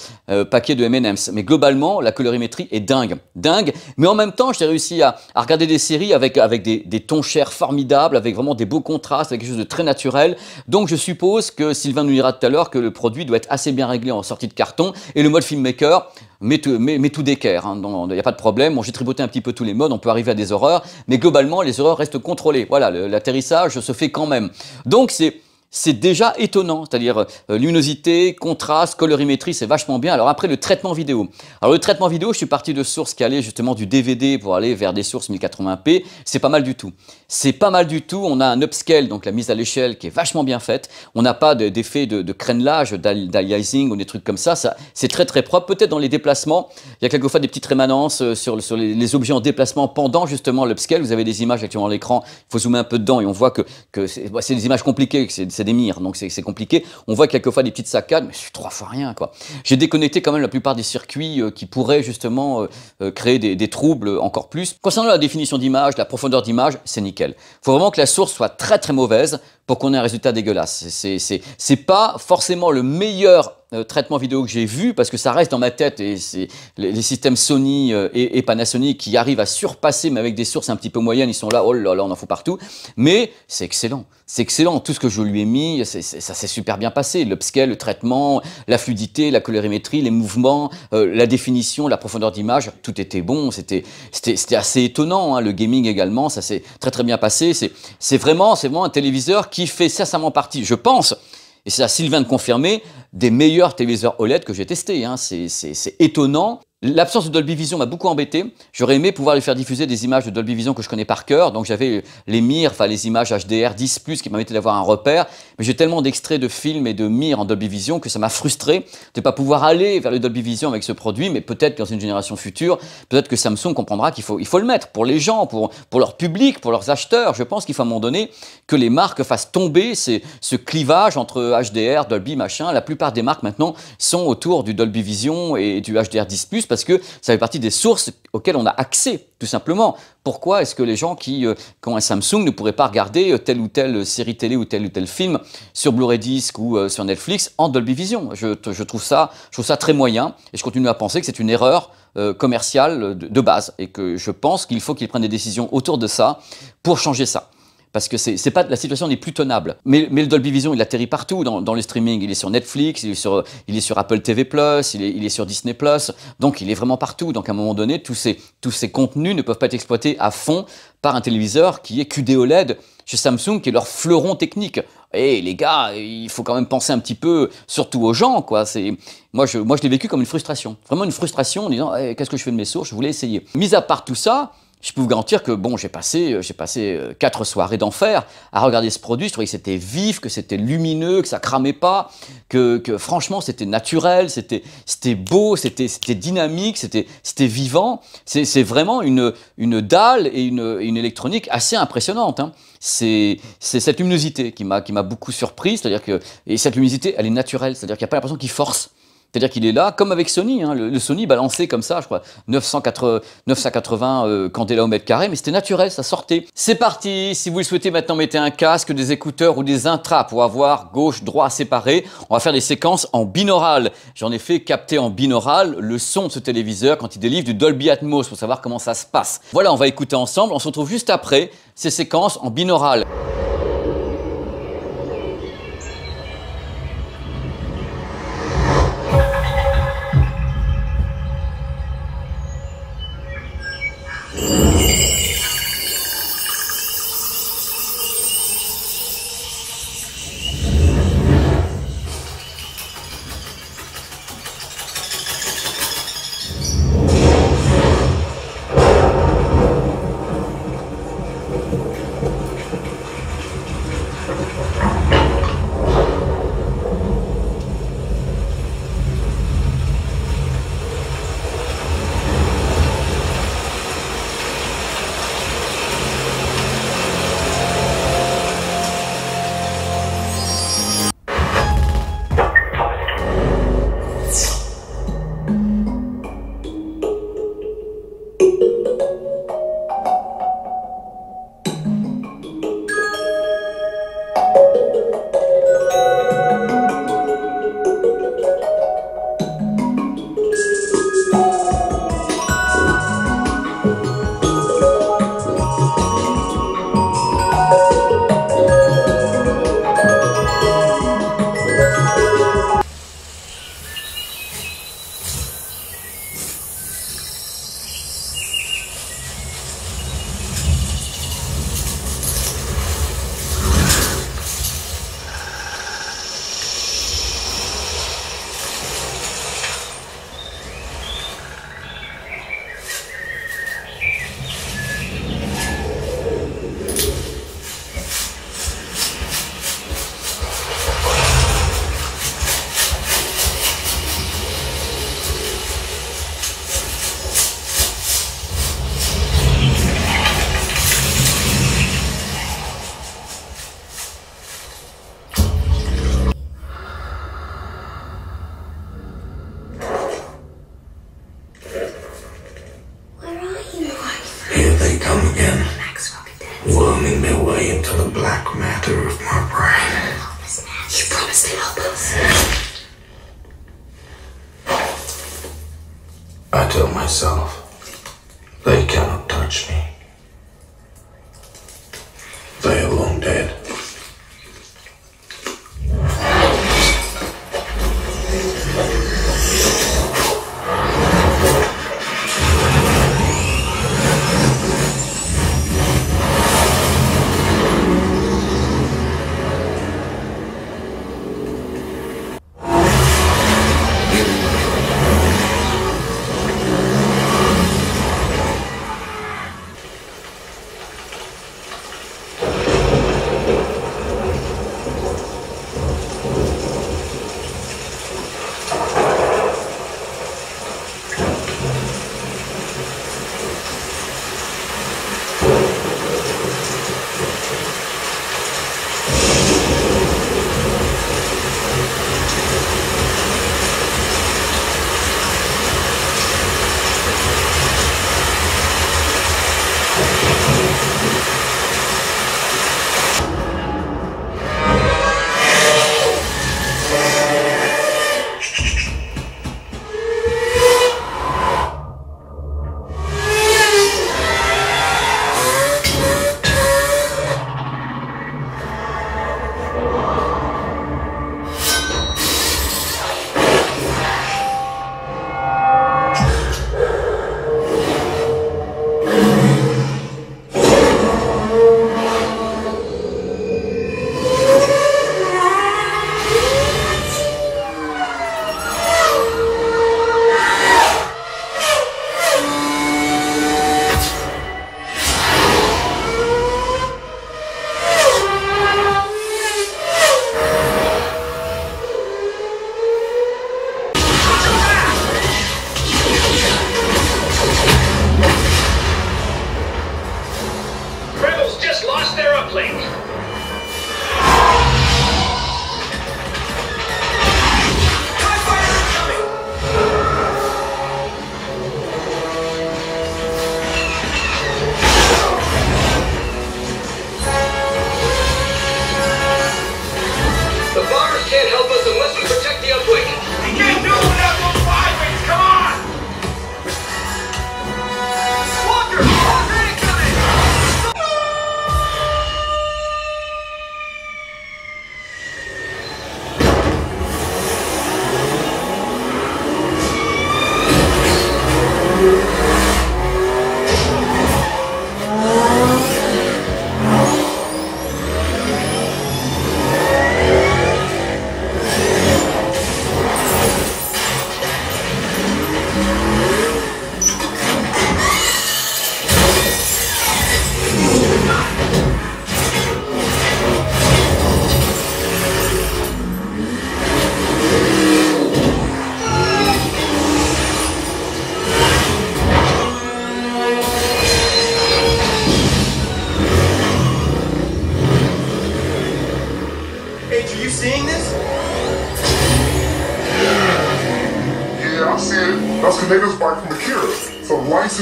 paquet de M&M's. Mais globalement, la colorimétrie est dingue, dingue, mais en même temps, j'ai réussi à, regarder des séries avec, avec des, tons chers formidables, avec vraiment des beaux contrastes, avec quelque chose de très naturel. Donc je suppose que Sylvain nous dira tout à l'heure que le produit doit être assez bien réglé en sortie de carton. Et le mode filmmaker, met tout, d'équerre. Il hein, n'y a pas de problème. Bon, j'ai tripoté un petit peu tous les modes. On peut arriver à des horreurs. Mais globalement, les horreurs restent contrôlées. Voilà, l'atterrissage se fait quand même. Donc, c'est c'est déjà étonnant, c'est-à-dire euh, luminosité, contraste, colorimétrie, c'est vachement bien. Alors après, le traitement vidéo. Alors le traitement vidéo, je suis parti de sources qui allaient justement du DVD pour aller vers des sources 1080p, c'est pas mal du tout. C'est pas mal du tout, on a un upscale, donc la mise à l'échelle qui est vachement bien faite, on n'a pas d'effet de, de crénelage, d'aliasing ou des trucs comme ça, ça c'est très très propre. Peut-être dans les déplacements, il y a quelquefois des petites rémanences euh, sur, les, objets en déplacement pendant justement l'upscale, vous avez des images actuellement à l'écran, il faut zoomer un peu dedans et on voit que, bah, c'est des images compliquées, c'est c'est des mires, donc c'est compliqué. On voit quelquefois des petites saccades, mais c'est trois fois rien, quoi. J'ai déconnecté quand même la plupart des circuits euh, qui pourraient justement euh, euh, créer des, des troubles encore plus. Concernant la définition d'image, la profondeur d'image, c'est nickel. Il faut vraiment que la source soit très très mauvaise pour qu'on ait un résultat dégueulasse. C'est pas forcément le meilleur euh, traitement vidéo que j'ai vu parce que ça reste dans ma tête et c'est les, systèmes Sony euh, et, Panasonic qui arrivent à surpasser mais avec des sources un petit peu moyennes ils sont là oh là là on en fout partout mais c'est excellent c'est excellent tout ce que je lui ai mis ça s'est super bien passé upscale le traitement la fluidité la colorimétrie les mouvements euh, la définition la profondeur d'image tout était bon c'était assez étonnant hein. le gaming également ça s'est très très bien passé c'est vraiment c'est vraiment un téléviseur qui qui fait sincèrement partie, je pense, et c'est à Sylvain de confirmer, des meilleurs téléviseurs OLED que j'ai testés. Hein. C'est étonnant L'absence de Dolby Vision m'a beaucoup embêté. J'aurais aimé pouvoir lui faire diffuser des images de Dolby Vision que je connais par cœur. Donc j'avais les mires, enfin les images HDR 10 qui qui permettaient d'avoir un repère. Mais j'ai tellement d'extraits de films et de mires en Dolby Vision que ça m'a frustré de ne pas pouvoir aller vers le Dolby Vision avec ce produit. Mais peut-être dans une génération future, peut-être que Samsung comprendra qu'il faut, il faut le mettre pour les gens, pour, leur public, pour leurs acheteurs. Je pense qu'il faut à un moment donné que les marques fassent tomber ce clivage entre HDR, Dolby, machin. La plupart des marques maintenant sont autour du Dolby Vision et du HDR 10 parce que ça fait partie des sources auxquelles on a accès, tout simplement. Pourquoi est-ce que les gens qui, euh, ont un Samsung ne pourraient pas regarder euh, telle ou telle série télé ou tel ou tel film sur Blu-ray disc ou euh, sur Netflix en Dolby Vision je, trouve ça, je trouve ça très moyen et je continue à penser que c'est une erreur commerciale de base et que je pense qu'il faut qu'ils prennent des décisions autour de ça pour changer ça parce que c'est pas la situation n'est plus tenable. Mais, le Dolby Vision, il atterrit partout dans, le streaming. Il est sur Netflix, il est sur, il est sur Apple TV Plus, il est, sur Disney Plus. Donc il est vraiment partout. Donc à un moment donné, tous ces, tous ces contenus ne peuvent pas être exploités à fond par un téléviseur qui est QD-OLED e chez Samsung, qui est leur fleuron technique. Et eh, les gars, il faut quand même penser un petit peu, surtout aux gens, quoi. C'est moi, je, moi, je l'ai vécu comme une frustration, vraiment une frustration, en disant eh, qu'est-ce que je fais de mes sources Je voulais essayer. Mis à part tout ça je peux vous garantir que bon, j'ai passé, euh, j'ai passé euh, quatre soirées d'enfer à regarder ce produit. Je trouvais que c'était vif, que c'était lumineux, que ça cramait pas, que, franchement c'était naturel, c'était, c'était beau, c'était, c'était dynamique, c'était, c'était vivant. C'est, vraiment une, une dalle et une, une électronique assez impressionnante. Hein. C'est, c'est cette luminosité qui m'a, qui m'a beaucoup surpris. C'est-à-dire que et cette luminosité, elle est naturelle. C'est-à-dire qu'il n'y a pas l'impression qu'il force. C'est-à-dire qu'il est là, comme avec Sony. Hein. le, Sony balançait comme ça, je crois, 980, 980 candela au mètre carré, mais c'était naturel, ça sortait. C'est parti Si vous le souhaitez, maintenant, mettez un casque, des écouteurs ou des intras pour avoir gauche-droit séparé. On va faire des séquences en binaural. J'en ai fait capter en binaural le son de ce téléviseur quand il délivre du Dolby Atmos pour savoir comment ça se passe. Voilà, on va écouter ensemble. On se retrouve juste après ces séquences en binaural.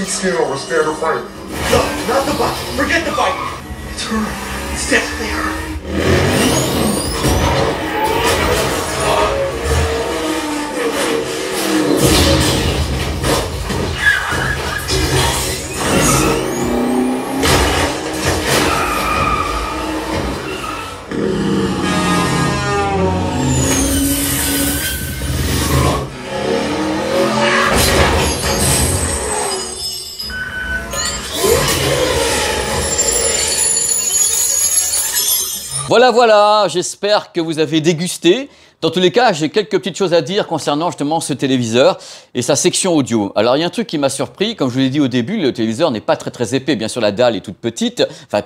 skin over Santa Frank. No, not the bike. Forget the bike. It's her. Voilà, j'espère que vous avez dégusté. Dans tous les cas, j'ai quelques petites choses à dire concernant justement ce téléviseur et sa section audio. Alors, il y a un truc qui m'a surpris, comme je vous l'ai dit au début, le téléviseur n'est pas très très épais. Bien sûr, la dalle est toute petite, enfin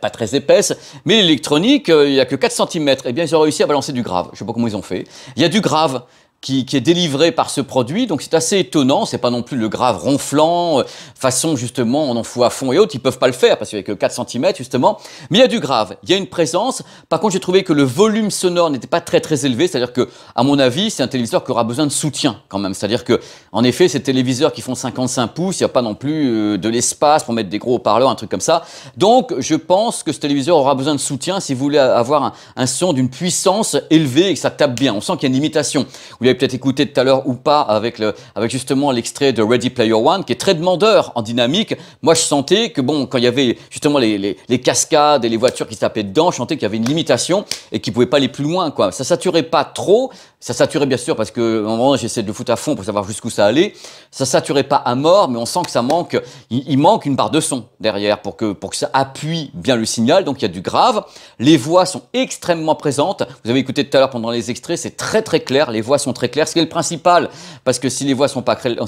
pas très épaisse, mais l'électronique, euh, il n'y a que 4 cm. Eh bien, ils ont réussi à balancer du grave. Je ne sais pas comment ils ont fait. Il y a du grave qui, est délivré par ce produit. Donc c'est assez étonnant. C'est pas non plus le grave ronflant, euh, façon justement on en fout à fond et autres. Ils peuvent pas le faire parce qu'il n'y a que 4 cm justement. Mais il y a du grave. Il y a une présence. Par contre, j'ai trouvé que le volume sonore n'était pas très très élevé. C'est-à-dire que, à mon avis, c'est un téléviseur qui aura besoin de soutien quand même. C'est-à-dire que, en effet, ces téléviseurs qui font 55 pouces, il n'y a pas non plus euh, de l'espace pour mettre des gros haut-parleurs, un truc comme ça. Donc je pense que ce téléviseur aura besoin de soutien si vous voulez avoir un, son d'une puissance élevée et que ça tape bien. On sent qu'il y a une limitation peut-être écouté tout à l'heure ou pas avec, le, avec justement l'extrait de Ready Player One, qui est très demandeur en dynamique. Moi, je sentais que, bon, quand il y avait justement les, les, cascades et les voitures qui se tapaient dedans, je sentais qu'il y avait une limitation et qu'ils ne pouvaient pas aller plus loin. Quoi. Ça saturait pas trop, ça saturait bien sûr parce que en moment j'essaie de le foutre à fond pour savoir jusqu'où ça allait. Ça saturait pas à mort, mais on sent que ça manque. Il, manque une barre de son derrière pour que pour que ça appuie bien le signal. Donc il y a du grave. Les voix sont extrêmement présentes. Vous avez écouté tout à l'heure pendant les extraits, c'est très très clair. Les voix sont très claires, ce qui est le principal. Parce que si les voix sont pas oh,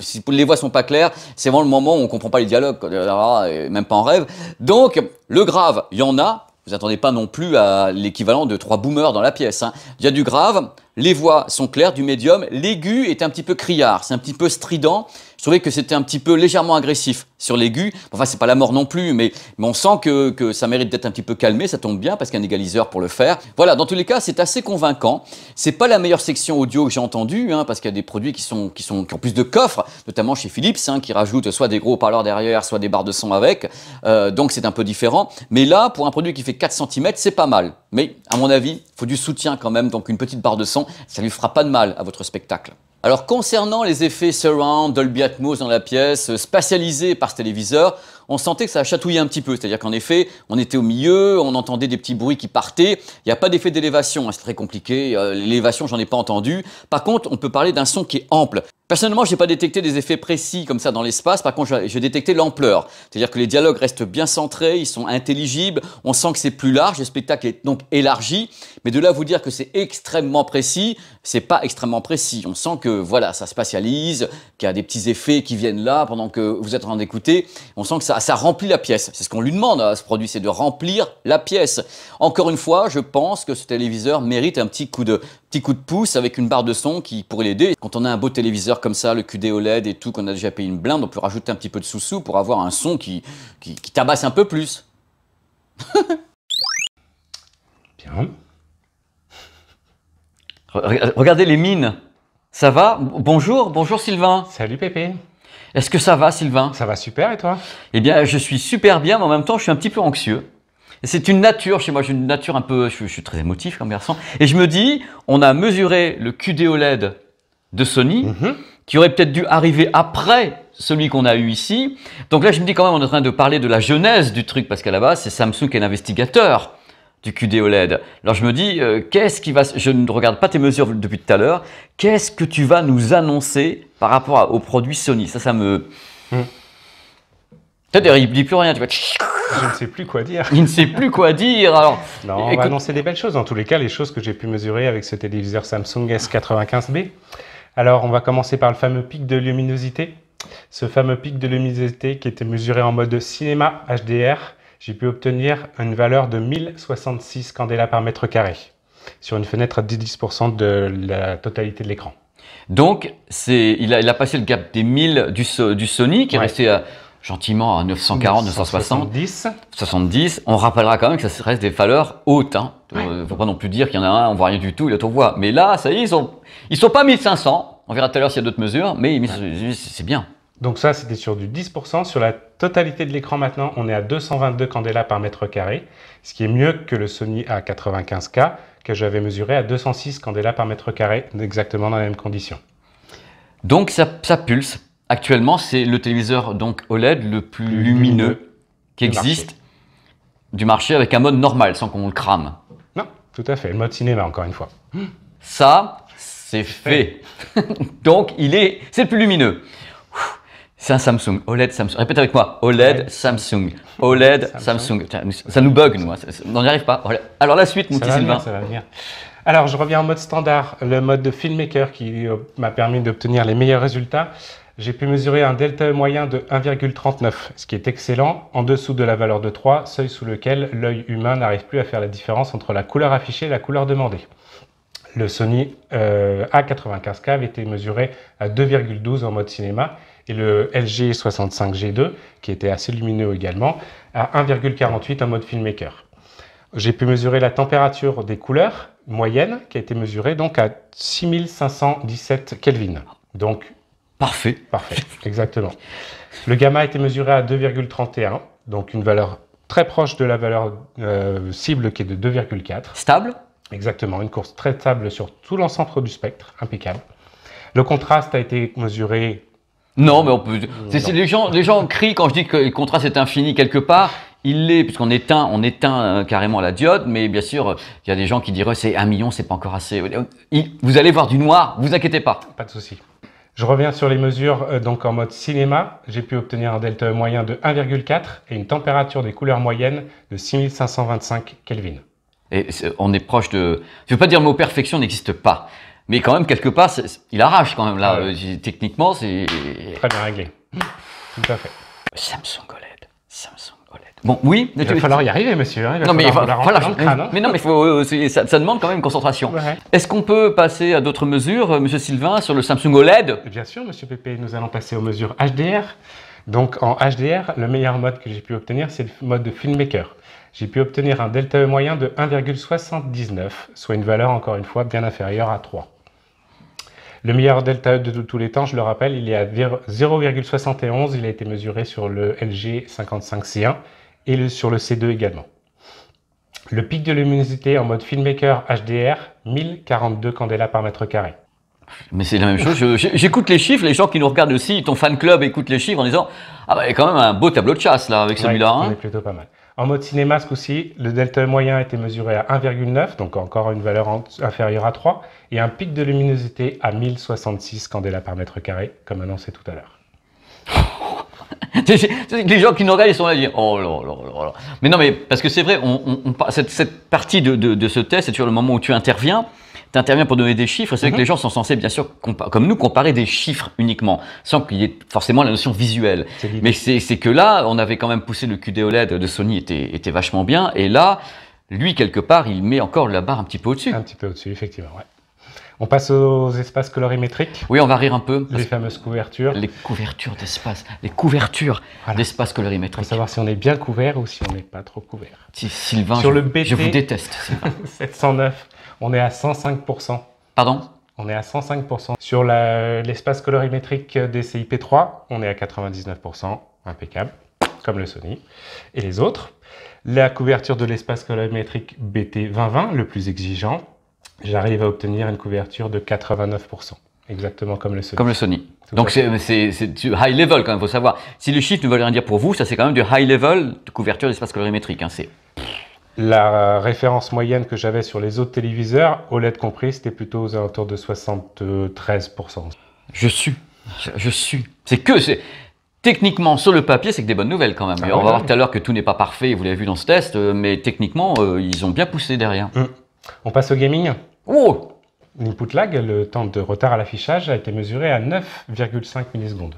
si les voix sont pas claires, c'est vraiment le moment où on comprend pas les dialogues, ah, même pas en rêve. Donc le grave, il y en a, vous n'attendez pas non plus à l'équivalent de trois boomers dans la pièce. Hein. Il y a du grave, les voix sont claires, du médium, l'aigu est un petit peu criard, c'est un petit peu strident, je trouvais que c'était un petit peu légèrement agressif sur l'aigu. Enfin, c'est pas la mort non plus, mais, on sent que, ça mérite d'être un petit peu calmé. Ça tombe bien parce qu'il y a un égaliseur pour le faire. Voilà, dans tous les cas, c'est assez convaincant. n'est pas la meilleure section audio que j'ai entendue, hein, parce qu'il y a des produits qui ont plus de coffres, notamment chez Philips, hein, qui rajoutent soit des gros parleurs derrière, soit des barres de son avec. Euh, donc c'est un peu différent. Mais là, pour un produit qui fait 4 cm, c'est pas mal. Mais à mon avis, il faut du soutien quand même. Donc une petite barre de son, ça lui fera pas de mal à votre spectacle. Alors concernant les effets surround, Dolby Atmos dans la pièce, euh, spatialisés par ce téléviseur, on sentait que ça chatouillait un petit peu. C'est-à-dire qu'en effet, on était au milieu, on entendait des petits bruits qui partaient. Il n'y a pas d'effet d'élévation, hein, c'est très compliqué. Euh, l'élévation, j'en ai pas entendu. Par contre, on peut parler d'un son qui est ample. Personnellement, je n'ai pas détecté des effets précis comme ça dans l'espace, par contre j'ai détecté l'ampleur. C'est-à-dire que les dialogues restent bien centrés, ils sont intelligibles, on sent que c'est plus large, le spectacle est donc élargi, mais de là vous dire que c'est extrêmement précis, c'est pas extrêmement précis. On sent que voilà, ça spatialise, qu'il y a des petits effets qui viennent là pendant que vous êtes en train d'écouter, on sent que ça, ça remplit la pièce. C'est ce qu'on lui demande à hein, ce produit, c'est de remplir la pièce. Encore une fois, je pense que ce téléviseur mérite un petit coup de coup de pouce avec une barre de son qui pourrait l'aider. Quand on a un beau téléviseur comme ça, le QD OLED et tout, qu'on a déjà payé une blinde, on peut rajouter un petit peu de sous-sous pour avoir un son qui, qui, qui tabasse un peu plus. Bien. Regardez les mines. Ça va Bonjour, bonjour Sylvain. Salut Pépé. Est-ce que ça va Sylvain Ça va super et toi Eh bien, je suis super bien, mais en même temps, je suis un petit peu anxieux c'est une nature chez moi, j'ai une nature un peu, je, suis très émotif comme garçon. Et je me dis, on a mesuré le QD OLED de Sony, mhm. qui aurait peut-être dû arriver après celui qu'on a eu ici. Donc là, je me dis quand même, on est en train de parler de la genèse du truc, parce qu'à la base, c'est Samsung qui est l'investigateur du QD OLED. Alors je me dis, euh, qu'est-ce qui va... Je ne regarde pas tes mesures depuis tout à l'heure. Qu'est-ce que tu vas nous annoncer par rapport au produit Sony Ça, ça me... Mhm cest à il dit plus rien, tu vois. Je ne sais plus quoi dire. Il ne sait plus quoi dire. Alors, non, on va annoncer des belles choses. Dans tous les cas, les choses que j'ai pu mesurer avec ce téléviseur Samsung S95B. Alors, on va commencer par le fameux pic de luminosité. Ce fameux pic de luminosité qui était mesuré en mode cinéma HDR, j'ai pu obtenir une valeur de 1066 candela par mètre carré sur une fenêtre à 10% de la totalité de l'écran. Donc, il a, passé le gap des 1000 du, Sony qui est resté à gentiment à 940, 960, 70. On rappellera quand même que ça reste des valeurs hautes. Il hein. ne euh, faut pas non plus dire qu'il y en a un, on voit rien du tout, il l'autre voit. Mais là, ça y est, ils sont, ils sont pas 1500. On verra tout à l'heure s'il y a d'autres mesures, mais c'est bien. Donc ça, c'était sur du 10%. Sur la totalité de l'écran maintenant, on est à 222 candélas par mètre carré, ce qui est mieux que le Sony A95K que j'avais mesuré à 206 candélas par mètre carré, exactement dans les mêmes conditions. Donc ça pulse, Actuellement, c'est le téléviseur donc OLED le plus lumineux qui existe du marché avec un mode normal, sans qu'on le crame. Non, tout à fait. Le mode cinéma, encore une fois. Ça, c'est fait. donc, il est, c'est le plus lumineux. C'est un Samsung. OLED Samsung. Répète avec moi. OLED Samsung. OLED Samsung. Ça nous bug, nous. Hein. On n'y arrive pas. Alors la suite, mon petit ça va venir. Alors je reviens en mode standard, le mode de filmmaker qui euh, m'a permis d'obtenir les meilleurs résultats j'ai pu mesurer un delta e moyen de 1,39, ce qui est excellent, en dessous de la valeur de 3, seuil sous lequel l'œil humain n'arrive plus à faire la différence entre la couleur affichée et la couleur demandée. Le Sony euh, A95K avait été mesuré à 2,12 en mode cinéma et le LG 65G2, qui était assez lumineux également, à 1,48 en mode filmmaker. J'ai pu mesurer la température des couleurs moyenne qui a été mesurée donc à 6517 Kelvin. Donc Parfait. Parfait, exactement. Le gamma a été mesuré à 2,31, donc une valeur très proche de la valeur euh, cible qui est de 2,4. Stable Exactement, une course très stable sur tout l'ensemble du spectre, impeccable. Le contraste a été mesuré. Non, mais on peut. les, gens, les gens crient quand je dis que le contraste est infini quelque part. Il l'est, puisqu'on éteint, on éteint euh, carrément la diode, mais bien sûr, euh, il y a des gens qui diraient c'est un million, c'est pas encore assez. Vous allez voir du noir, vous inquiétez pas. Pas de souci. Je reviens sur les mesures euh, donc en mode cinéma. J'ai pu obtenir un delta moyen de 1,4 et une température des couleurs moyennes de 6525 Kelvin. Et on est proche de... Je ne veux pas dire le mot perfection n'existe pas, mais quand même, quelque part, il arrache quand même là. Euh, techniquement, c'est... Très bien réglé. Tout à fait. Samsung Bon, oui. Il va falloir y arriver, monsieur. non, mais, hein. mais non, mais euh, ça, demande quand même concentration. Est-ce qu'on peut passer à d'autres mesures, euh, monsieur Sylvain, sur le Samsung OLED Bien sûr, monsieur Pépé, nous allons passer aux mesures HDR. Donc en HDR, le meilleur mode que j'ai pu obtenir, c'est le mode de filmmaker. J'ai pu obtenir un delta E moyen de 1,79, soit une valeur encore une fois bien inférieure à 3. Le meilleur delta E de tous les temps, je le rappelle, il est à 0,71. Il a été mesuré sur le LG 55C1 et sur le C2 également. Le pic de luminosité en mode filmmaker HDR, 1042 candela par mètre carré. Mais c'est la même chose. J'écoute les chiffres. Les gens qui nous regardent aussi, ton fan club écoute les chiffres en disant Ah, bah, il y a quand même un beau tableau de chasse là avec celui-là. Hein. est plutôt pas mal. En mode cinémasque aussi, le delta moyen a été mesuré à 1,9, donc encore une valeur inférieure à 3, et un pic de luminosité à 1066 candela par mètre carré, comme annoncé tout à l'heure. les gens qui nous regardent, ils sont là, ils disent oh là là là là. Mais non, mais parce que c'est vrai, on, cette, cette, partie de, de, ce test, c'est sur le moment où tu interviens tu interviens pour donner des chiffres, c'est vrai que mhm. les gens sont censés, bien sûr, comme nous, comparer des chiffres uniquement, sans qu'il y ait forcément la notion visuelle. Mais c'est que là, on avait quand même poussé le QD OLED de Sony, était, était vachement bien, et là, lui, quelque part, il met encore la barre un petit peu au-dessus. Un petit peu au-dessus, effectivement, ouais. On passe aux espaces colorimétriques. Oui, on va rire un peu. Les fameuses couvertures. Les couvertures d'espace, les couvertures d'espace colorimétrique. Pour savoir si on est bien couvert ou si on n'est pas trop couvert. Si, Sylvain, Sur je, le je vous déteste. 709, on est à 105%. Pardon on est à 105%. Sur l'espace colorimétrique des CIP3, on est à 99%, impeccable, comme le Sony. Et les autres La couverture de l'espace colorimétrique BT2020, le plus exigeant, j'arrive à obtenir une couverture de 89%. Exactement comme le Sony. Comme le Sony. Donc c'est du high level quand même, il faut savoir. Si le chiffre ne veulent rien dire pour vous, ça c'est quand même du high level de couverture d'espace colorimétrique. Hein, c'est la référence moyenne que j'avais sur les autres téléviseurs, OLED compris, c'était plutôt aux alentours de 73%. Je suis. Je, suis. C'est que c'est. Techniquement, sur le papier, c'est que des bonnes nouvelles quand même. Ah on va voir tout à l'heure que tout n'est pas parfait, vous l'avez vu dans ce test, euh, mais techniquement, euh, ils ont bien poussé derrière. Mm. On passe au gaming. Oh put lag, le temps de retard à l'affichage, a été mesuré à 9,5 millisecondes.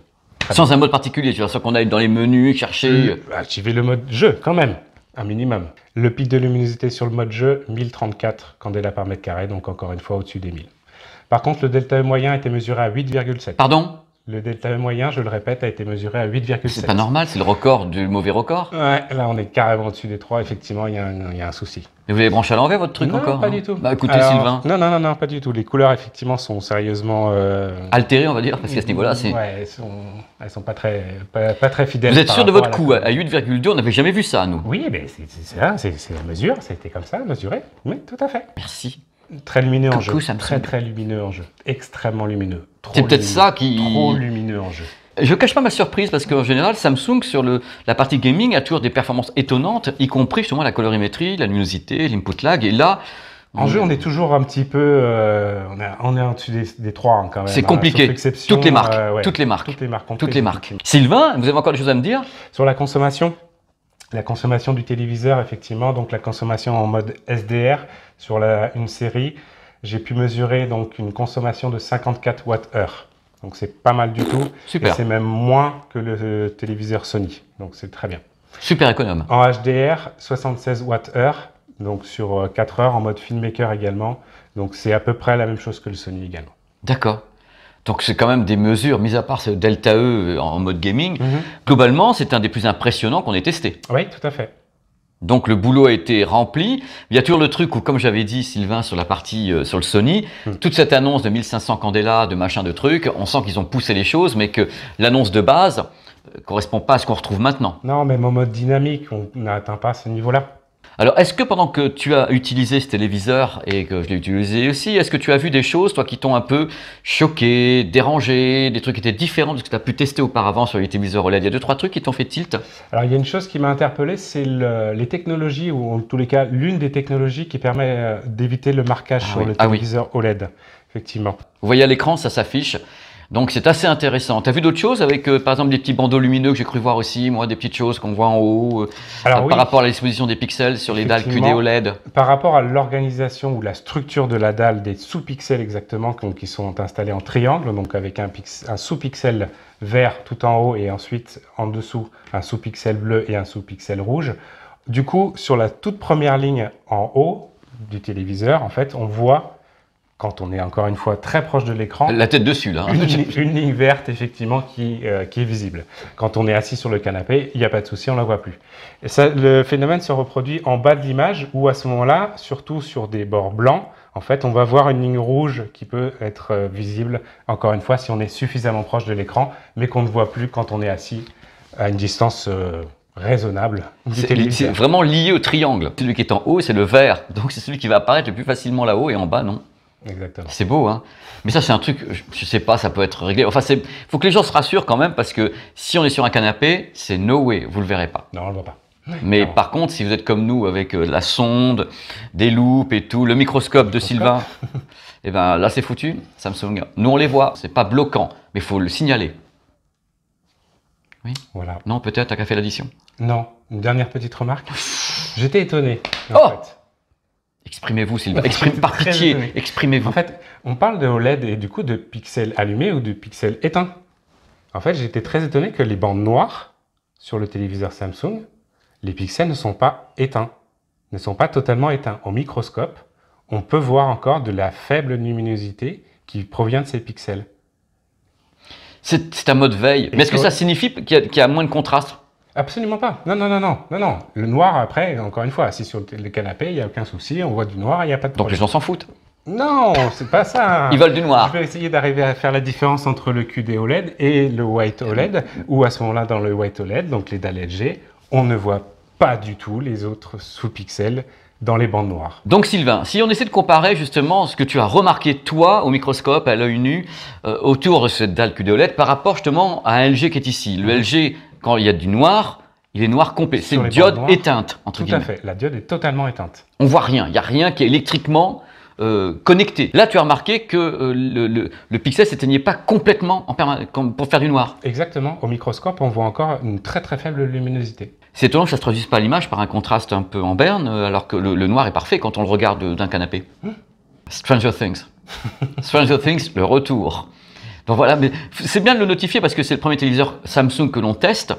Sans un mode particulier, tu vois, sans qu'on aille dans les menus, chercher. Hum, Activer le mode jeu quand même, un minimum. Le pic de luminosité sur le mode jeu, 1034 candela par mètre carré, donc encore une fois au-dessus des 1000. Par contre, le delta moyen était mesuré à 8,7. Pardon le delta moyen, je le répète, a été mesuré à 8,7. C'est pas normal, c'est le record du mauvais record. Ouais, là on est carrément au-dessus des 3, effectivement, il y, y, a un souci. vous avez branché à l'envers votre truc non, Pas du tout. Bah écoutez Sylvain. Non, non, non, pas du tout. Les couleurs, effectivement, sont sérieusement. Euh... altérées, on va dire, parce qu'à ce niveau-là, c'est. Ouais, elles sont, sont pas, très, pas, très fidèles. Vous êtes sûr de votre à coût À 8,2, on n'avait jamais vu ça, nous. Oui, mais c'est ça, c'est la mesure, été comme ça, mesuré. Oui, tout à fait. Merci. Très lumineux en jeu. très, très lumineux en jeu. Extrêmement lumineux. C'est peut-être ça qui. Trop lumineux en jeu. Je cache pas ma surprise parce qu'en général, Samsung sur le, la partie gaming a toujours des performances étonnantes, y compris justement la colorimétrie, la luminosité, l'input lag. Et là, en jeu, euh, on est toujours un petit peu, euh, on, est, on est en dessus des, trois hein, quand même. C'est hein, compliqué. Euh, toutes les marques, toutes les marques, toutes les marques, Sylvain, vous avez encore des choses à me dire sur la consommation La consommation du téléviseur, effectivement, donc la consommation en mode SDR sur une série j'ai pu mesurer donc une consommation de 54 heure Donc c'est pas mal du tout. Super. Et c'est même moins que le euh, téléviseur Sony. Donc c'est très bien. Super économe. En HDR, 76 heure Donc sur 4 euh, heures en mode filmmaker également. Donc c'est à peu près la même chose que le Sony également. D'accord. Donc c'est quand même des mesures, mis à part ce Delta E en mode gaming. Mhm. Globalement, c'est un des plus impressionnants qu'on ait testé. Oui, tout à fait. Donc le boulot a été rempli. Il y a toujours le truc où, comme j'avais dit Sylvain sur la partie euh, sur le Sony, hmm. toute cette annonce de 1500 candela, de machin, de trucs, on sent qu'ils ont poussé les choses, mais que l'annonce de base euh, correspond pas à ce qu'on retrouve maintenant. Non, même en mode dynamique, on n'atteint pas ce niveau-là. Alors, est-ce que pendant que tu as utilisé ce téléviseur et que je l'ai utilisé aussi, est-ce que tu as vu des choses, toi, qui t'ont un peu choqué, dérangé, des trucs qui étaient différents de ce que tu as pu tester auparavant sur les téléviseurs OLED Il y a deux, trois trucs qui t'ont fait tilt Alors, il y a une chose qui m'a interpellé, c'est les technologies, ou en tous les cas, l'une des technologies qui permet euh, d'éviter le marquage ah sur le ah téléviseur OLED, effectivement. Vous voyez à l'écran, ça s'affiche. Donc c'est assez intéressant. T'as vu d'autres choses avec, euh, par exemple, des petits bandeaux lumineux que j'ai cru voir aussi, moi, des petites choses qu'on voit en haut, euh, par rapport à la des pixels sur les dalles QD OLED Par rapport à l'organisation ou la structure de la dalle, des sous-pixels exactement, qui sont installés en triangle, donc avec un sous-pixel vert tout en haut et ensuite en dessous un sous-pixel bleu et un sous-pixel rouge. Du coup, sur la toute première ligne en haut du téléviseur, en fait, on voit quand on est encore une fois très proche de l'écran. La tête dessus, là. Hein. Une, ligne verte, effectivement, qui, euh, qui, est visible. Quand on est assis sur le canapé, il n'y a pas de souci, on ne la voit plus. le phénomène se reproduit en bas de l'image, où à ce moment-là, surtout sur des bords blancs, en fait, on va voir une ligne rouge qui peut être euh, visible, encore une fois, si on est suffisamment proche de l'écran, mais qu'on ne voit plus quand on est assis à une distance... Euh, raisonnable. C'est vraiment lié au triangle. Celui qui est en haut, c'est le vert. Donc c'est celui qui va apparaître le plus facilement là-haut et en bas, non c'est beau, hein. Mais ça, c'est un truc, je sais pas, ça peut être réglé. Enfin, il faut que les gens se rassurent quand même, parce que si on est sur un canapé, c'est no way, vous le verrez pas. Non, on le voit pas. Mais par contre, si vous êtes comme nous avec euh, la sonde, des loupes et tout, le microscope de Sylvain, et eh ben là c'est foutu, Samsung. Nous on les voit, c'est pas bloquant, mais il faut le signaler. Oui. Voilà. Non, peut-être t'as qu'à fait l'addition. Non, une dernière petite remarque. J'étais étonné. En oh Exprimez-vous, Sylvain. Exprime, par pitié, exprimez-vous. En fait, on parle de OLED et du coup de pixels allumés ou de pixels éteints. En fait, j'étais très étonné que les bandes noires sur le téléviseur Samsung, les pixels ne sont pas éteints, ne sont pas totalement éteints. Au microscope, on peut voir encore de la faible luminosité qui provient de ces pixels. C'est un mode veille. Mais est-ce que ça signifie qu'il y a moins de contraste Absolument pas. Non, non, non, non, non, non. Le noir, après, encore une fois, si sur le canapé, il n'y a aucun souci, on voit du noir, il n'y a pas de problème. Donc les gens s'en foutent Non, c'est pas ça. Ils veulent du noir. Je vais essayer d'arriver à faire la différence entre le QD e OLED et le White OLED, Ou à ce moment-là, dans le White OLED, donc les dalles LG, on ne voit pas du tout les autres sous-pixels dans les bandes noires. Donc Sylvain, si on essaie de comparer justement ce que tu as remarqué toi au microscope à l'œil nu euh, autour de cette dalle QD e OLED par rapport justement à un LG qui est ici. Le LG quand il y a du noir, il est noir complet. C'est une diode éteinte, entre tout guillemets. Tout à fait, la diode est totalement éteinte. On voit rien, il n'y a rien qui est électriquement euh, connecté. Là, tu as remarqué que euh, le, le, le, pixel s'éteignait pas complètement en pour faire du noir. Exactement, au microscope, on voit encore une très très faible luminosité. C'est étonnant que ça ne se traduise pas à l'image par un contraste un peu en berne, euh, alors que le, noir est parfait quand on le regarde d'un canapé. Hein Stranger Things. Stranger Things, le retour voilà, mais c'est bien de le notifier parce que c'est le premier téléviseur Samsung que l'on teste.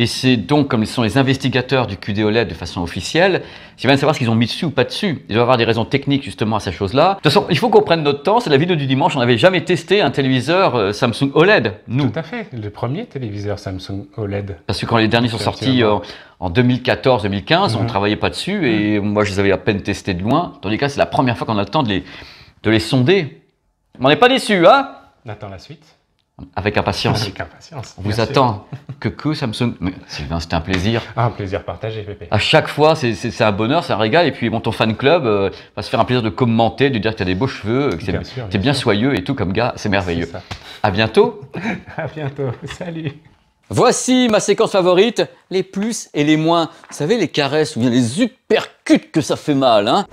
Et c'est donc, comme ils sont les investigateurs du QD OLED de façon officielle, c'est bien de savoir ce qu'ils ont mis dessus ou pas dessus. Ils doivent avoir des raisons techniques justement à ces choses-là. De toute façon, il faut qu'on prenne notre temps. C'est la vidéo du dimanche. On n'avait jamais testé un téléviseur euh, Samsung OLED, nous. Tout à fait. Le premier téléviseur Samsung OLED. Parce que quand les derniers sont sortis euh, en 2014-2015, on ne mhm. travaillait pas dessus. Et mhm. moi, je les avais à peine testés de loin. Dans les cas, c'est la première fois qu'on a le temps de les, de les sonder. On n'est pas déçus, hein on attend la suite. Avec impatience. Avec impatience. On vous attend. Que, Samsung. Mais, Sylvain, c'était un plaisir. Ah, un plaisir partagé, Pépé. À chaque fois, c'est un bonheur, c'est un régal. Et puis, bon, ton fan club euh, va se faire un plaisir de commenter, de dire que tu des beaux cheveux, que tu bien, soyeux et tout comme gars. C'est merveilleux. À bientôt. à bientôt. Salut. Voici ma séquence favorite, les plus et les moins. Vous savez, les caresses ou bien les uppercuts que ça fait mal, hein.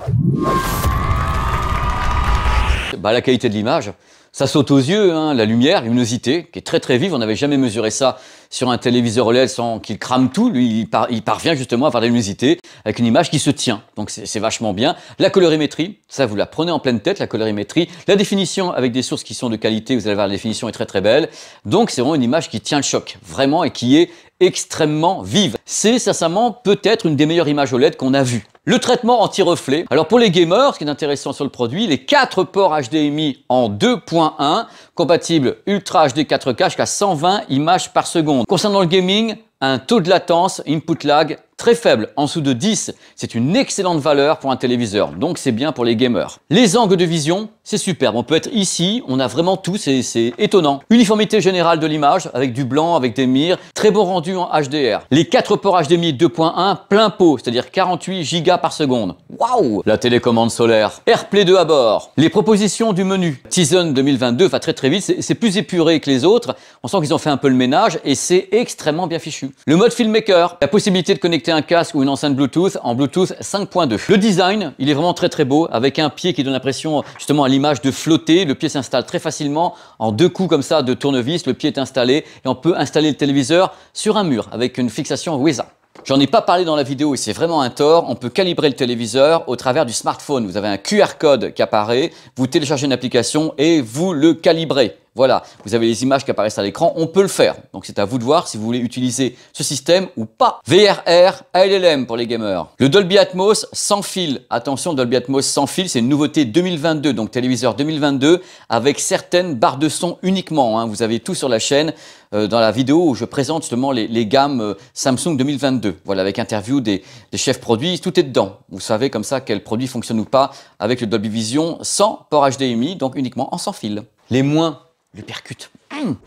bah, La qualité de l'image. Ça saute aux yeux, hein, la lumière, luminosité, qui est très très vive. On n'avait jamais mesuré ça sur un téléviseur OLED sans qu'il crame tout. Lui, il, parvient justement à avoir la luminosité avec une image qui se tient. Donc c'est vachement bien. La colorimétrie, ça vous la prenez en pleine tête, la colorimétrie. La définition avec des sources qui sont de qualité, vous allez voir, la définition est très très belle. Donc c'est vraiment une image qui tient le choc, vraiment, et qui est extrêmement vive. C'est sincèrement peut-être une des meilleures images OLED qu'on a vues. Le traitement anti-reflet. Alors pour les gamers, ce qui est intéressant sur le produit, les 4 ports HDMI en 2.1, compatibles Ultra HD 4K jusqu'à 120 images par seconde. Concernant le gaming, un taux de latence, input lag Très faible, en dessous de 10, c'est une excellente valeur pour un téléviseur, donc c'est bien pour les gamers. Les angles de vision, c'est superbe, on peut être ici, on a vraiment tout, c'est étonnant. Uniformité générale de l'image, avec du blanc, avec des mires, très bon rendu en HDR. Les 4 ports HDMI 2.1 plein pot, c'est-à-dire 48 Giga par seconde. Waouh La télécommande solaire. AirPlay 2 à bord. Les propositions du menu. Tizen 2022 va très très vite, c'est plus épuré que les autres, on sent qu'ils ont fait un peu le ménage et c'est extrêmement bien fichu. Le mode filmmaker, la possibilité de connecter un casque ou une enceinte Bluetooth en Bluetooth 5.2. Le design, il est vraiment très très beau, avec un pied qui donne l'impression justement à l'image de flotter. Le pied s'installe très facilement en deux coups comme ça de tournevis. Le pied est installé et on peut installer le téléviseur sur un mur avec une fixation WESA. J'en ai pas parlé dans la vidéo et c'est vraiment un tort. On peut calibrer le téléviseur au travers du smartphone. Vous avez un QR code qui apparaît, vous téléchargez une application et vous le calibrez. Voilà, vous avez les images qui apparaissent à l'écran, on peut le faire. Donc c'est à vous de voir si vous voulez utiliser ce système ou pas. VRR, ALLM pour les gamers. Le Dolby Atmos sans fil. Attention, Dolby Atmos sans fil, c'est une nouveauté 2022, donc téléviseur 2022, avec certaines barres de son uniquement. Hein. Vous avez tout sur la chaîne euh, dans la vidéo où je présente justement les, gammes euh, Samsung 2022. Voilà, avec interview des, des, chefs produits, tout est dedans. Vous savez comme ça quel produit fonctionne ou pas avec le Dolby Vision sans port HDMI, donc uniquement en sans fil. Les moins le percute. Hum.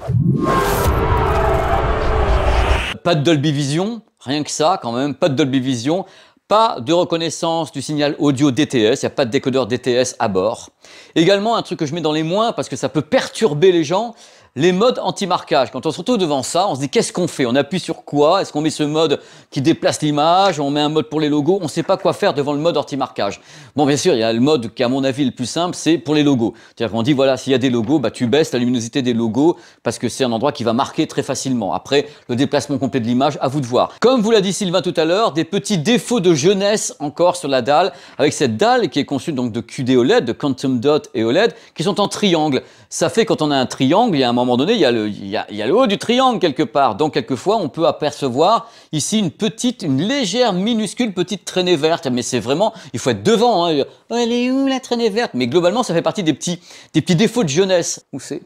pas de Dolby Vision, rien que ça quand même, pas de Dolby Vision, pas de reconnaissance du signal audio DTS, il n'y a pas de décodeur DTS à bord. Également, un truc que je mets dans les moins parce que ça peut perturber les gens, les modes anti-marquage. Quand on se retrouve devant ça, on se dit qu'est-ce qu'on fait On appuie sur quoi Est-ce qu'on met ce mode qui déplace l'image On met un mode pour les logos On ne sait pas quoi faire devant le mode anti-marquage. Bon, bien sûr, il y a le mode qui, à mon avis, est le plus simple, c'est pour les logos. C'est-à-dire qu'on dit, voilà, s'il y a des logos, bah, tu baisses la luminosité des logos parce que c'est un endroit qui va marquer très facilement. Après, le déplacement complet de l'image, à vous de voir. Comme vous l'a dit Sylvain tout à l'heure, des petits défauts de jeunesse encore sur la dalle, avec cette dalle qui est conçue donc de QD OLED, de Quantum Dot et OLED, qui sont en triangle. Ça fait quand on a un triangle, il y a un moment donné, il y a le, il y le haut du triangle quelque part. Donc quelquefois, on peut apercevoir ici une petite, une légère, minuscule petite traînée verte. Mais c'est vraiment, il faut être devant. Hein. Oh, elle est où la traînée verte Mais globalement, ça fait partie des petits, des petits défauts de jeunesse. Où c'est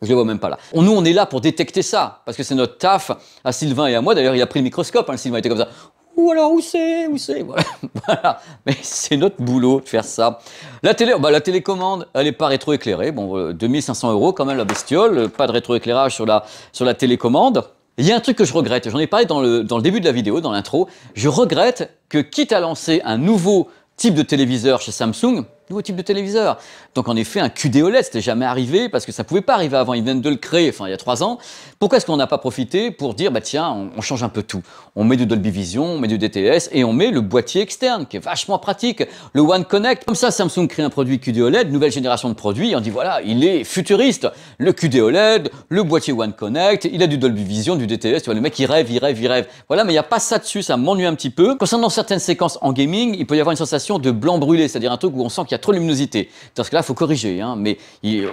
je le vois même pas là. Nous, on est là pour détecter ça, parce que c'est notre taf à Sylvain et à moi. D'ailleurs, il a pris le microscope. Hein. Sylvain était comme ça ou alors où c'est, où c'est, voilà. Mais c'est notre boulot de faire ça. La télé, bah, la télécommande, elle n'est pas rétroéclairée. Bon, 2500 euh, euros quand même la bestiole, euh, pas de rétroéclairage sur la, sur la télécommande. Il y a un truc que je regrette, j'en ai parlé dans le, dans le début de la vidéo, dans l'intro, je regrette que quitte à lancer un nouveau type de téléviseur chez Samsung, type de téléviseur. Donc en effet, un QD OLED, c'était jamais arrivé parce que ça pouvait pas arriver avant. Ils viennent de le créer, enfin il y a trois ans. Pourquoi est-ce qu'on n'a pas profité pour dire bah tiens, on, change un peu tout. On met du Dolby Vision, on met du DTS et on met le boîtier externe qui est vachement pratique, le One Connect. Comme ça, Samsung crée un produit QD OLED, nouvelle génération de produits. on dit voilà, il est futuriste. Le QD OLED, le boîtier One Connect, il a du Dolby Vision, du DTS. Tu vois, le mec il rêve, il rêve, il rêve. Voilà, mais il n'y a pas ça dessus, ça m'ennuie un petit peu. Concernant certaines séquences en gaming, il peut y avoir une sensation de blanc brûlé, c'est-à-dire un truc où on sent qu'il y a trop de luminosité. Parce que là il faut corriger. Hein, mais il,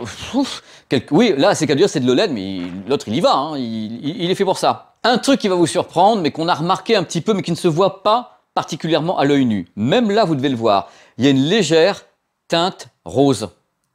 oui, là, c'est qu'à dire, c'est de l'OLED, mais l'autre, il y va. Hein, il est fait pour ça. Un truc qui va vous surprendre, mais qu'on a remarqué un petit peu, mais qui ne se voit pas particulièrement à l'œil nu. Même là, vous devez le voir. Il y a une légère teinte rose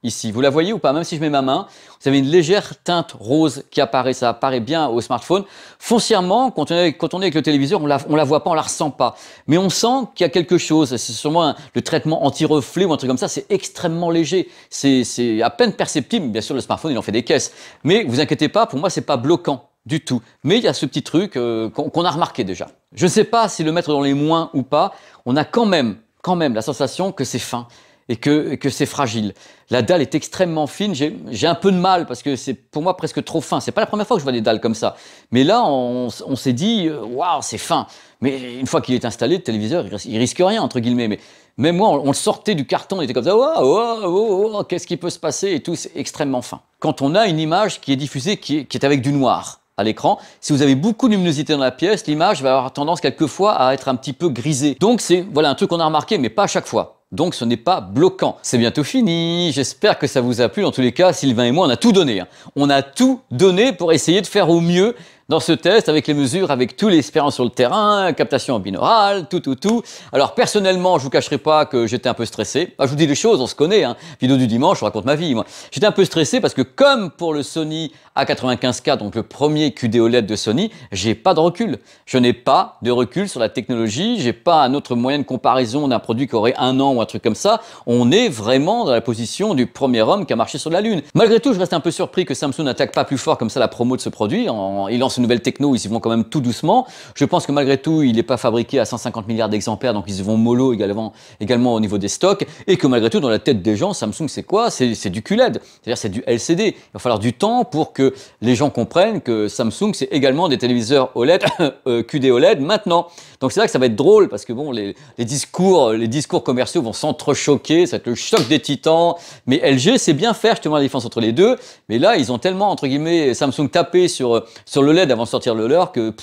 ici. Vous la voyez ou pas Même si je mets ma main, vous avez une légère teinte rose qui apparaît. Ça apparaît bien au smartphone. Foncièrement, quand on est, avec le téléviseur, on la, la voit pas, on la ressent pas. Mais on sent qu'il y a quelque chose. C'est sûrement le traitement anti-reflet ou un truc comme ça. C'est extrêmement léger. C'est à peine perceptible. Bien sûr, le smartphone, il en fait des caisses. Mais vous inquiétez pas, pour moi, c'est pas bloquant du tout. Mais il y a ce petit truc euh, qu'on a remarqué déjà. Je ne sais pas si le mettre dans les moins ou pas. On a quand même, quand même la sensation que c'est fin et que, c'est fragile. La dalle est extrêmement fine. J'ai un peu de mal parce que c'est pour moi presque trop fin. C'est pas la première fois que je vois des dalles comme ça. Mais là, on, s'est dit, euh, waouh, c'est fin. Mais une fois qu'il est installé, le téléviseur, il risque rien, entre guillemets. Mais même moi, on, le sortait du carton, on était comme ça, waouh, waouh, waouh, qu'est-ce qui peut se passer Et tout, c'est extrêmement fin. Quand on a une image qui est diffusée, qui est, avec du noir, à l'écran. Si vous avez beaucoup de luminosité dans la pièce, l'image va avoir tendance quelquefois à être un petit peu grisée. Donc c'est voilà un truc qu'on a remarqué, mais pas à chaque fois donc ce n'est pas bloquant. C'est bientôt fini, j'espère que ça vous a plu. Dans tous les cas, Sylvain et moi, on a tout donné. Hein. On a tout donné pour essayer de faire au mieux dans ce test avec les mesures, avec tous les expériences sur le terrain, captation en tout, tout, tout. Alors personnellement, je vous cacherai pas que j'étais un peu stressé. Ah, je vous dis des choses, on se connaît. Hein. Vidéo du dimanche, je raconte ma vie. j'étais un peu stressé parce que comme pour le Sony a95K, donc le premier QD OLED de Sony, j'ai pas de recul. Je n'ai pas de recul sur la technologie, j'ai pas un autre moyen de comparaison d'un produit qui aurait un an ou un truc comme ça. On est vraiment dans la position du premier homme qui a marché sur la Lune. Malgré tout, je reste un peu surpris que Samsung n'attaque pas plus fort comme ça la promo de ce produit. Il lance une nouvelle techno, ils y vont quand même tout doucement. Je pense que malgré tout, il n'est pas fabriqué à 150 milliards d'exemplaires, donc ils y vont mollo également, également au niveau des stocks. Et que malgré tout, dans la tête des gens, Samsung c'est quoi C'est du QLED, c'est-à-dire c'est du LCD. Il va falloir du temps pour que les gens comprennent que Samsung, c'est également des téléviseurs OLED, euh, QD OLED maintenant. Donc c'est là que ça va être drôle parce que bon, les, discours, les discours commerciaux vont s'entrechoquer, ça va être le choc des titans. Mais LG sait bien faire justement la différence entre les deux. Mais là, ils ont tellement, entre guillemets, Samsung tapé sur, euh, sur le LED avant de sortir le leur que...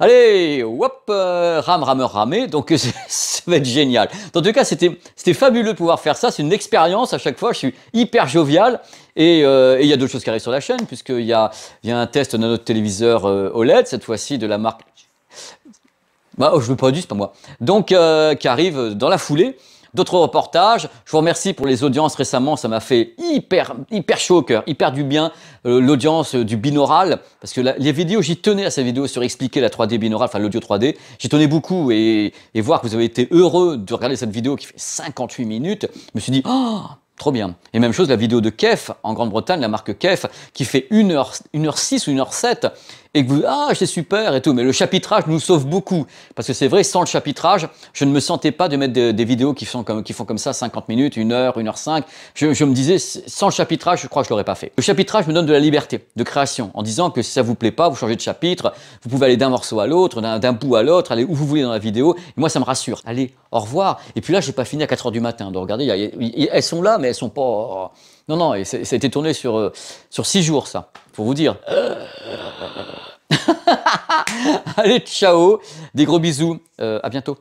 Allez, hop, euh, ram, rameur, ramé. Donc, ça va être génial. En tout cas, c'était fabuleux de pouvoir faire ça. C'est une expérience à chaque fois. Je suis hyper jovial. Et euh, il y a d'autres choses qui arrivent sur la chaîne, puisqu'il y a, y a un test de notre téléviseur euh, OLED, cette fois-ci de la marque. Bah, oh, je ne veux pas dire, c'est pas moi. Donc, qui arrive dans la foulée. D'autres reportages. Je vous remercie pour les audiences récemment. Ça m'a fait hyper, hyper chaud au cœur, hyper du bien euh, l'audience euh, du binaural. Parce que les vidéos, j'y tenais à cette vidéo sur expliquer la 3D binaural enfin l'audio 3D. J'y tenais beaucoup et, voir que vous avez été heureux de regarder cette vidéo qui fait 58 minutes. Je me suis dit, oh, Trop bien. Et même chose, la vidéo de Kef, en Grande-Bretagne, la marque Kef, qui fait 1 heure 1 1h6 ou 1h7, et que vous ah c'est super et tout mais le chapitrage nous sauve beaucoup parce que c'est vrai sans le chapitrage je ne me sentais pas de mettre des, vidéos qui font comme qui font comme ça 50 minutes 1 heure 1 heure 5 je, me disais sans le chapitrage je crois que je l'aurais pas fait le chapitrage me donne de la liberté de création en disant que si ça vous plaît pas vous changez de chapitre vous pouvez aller d'un morceau à l'autre d'un bout à l'autre aller où vous voulez dans la vidéo et moi ça me rassure allez au revoir et puis là je j'ai pas fini à 4 heures du matin donc regardez elles sont là mais elles sont pas non, non, et ça a été tourné sur, euh, sur six jours, ça, pour vous dire. Allez, ciao, des gros bisous, euh, à bientôt.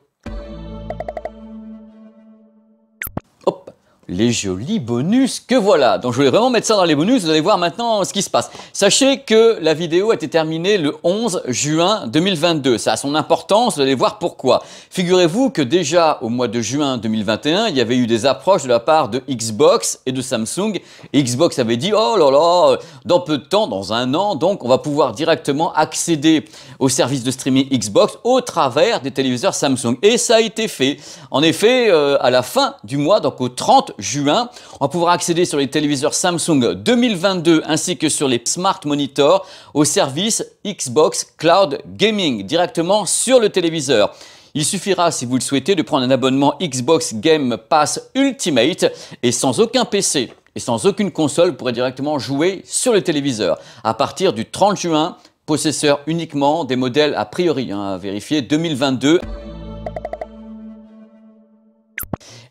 les jolis bonus que voilà. Donc je voulais vraiment mettre ça dans les bonus, vous allez voir maintenant ce qui se passe. Sachez que la vidéo a été terminée le 11 juin 2022. Ça a son importance, vous allez voir pourquoi. Figurez-vous que déjà au mois de juin 2021, il y avait eu des approches de la part de Xbox et de Samsung. Xbox avait dit, oh là là, dans peu de temps, dans un an, donc on va pouvoir directement accéder au service de streaming Xbox au travers des téléviseurs Samsung. Et ça a été fait. En effet, euh, à la fin du mois, donc au 30 juin. On pourra accéder sur les téléviseurs Samsung 2022 ainsi que sur les smart monitors au service Xbox Cloud Gaming directement sur le téléviseur. Il suffira, si vous le souhaitez, de prendre un abonnement Xbox Game Pass Ultimate et sans aucun PC et sans aucune console, vous pourrez directement jouer sur le téléviseur. À partir du 30 juin, possesseur uniquement des modèles a priori, hein, à vérifier 2022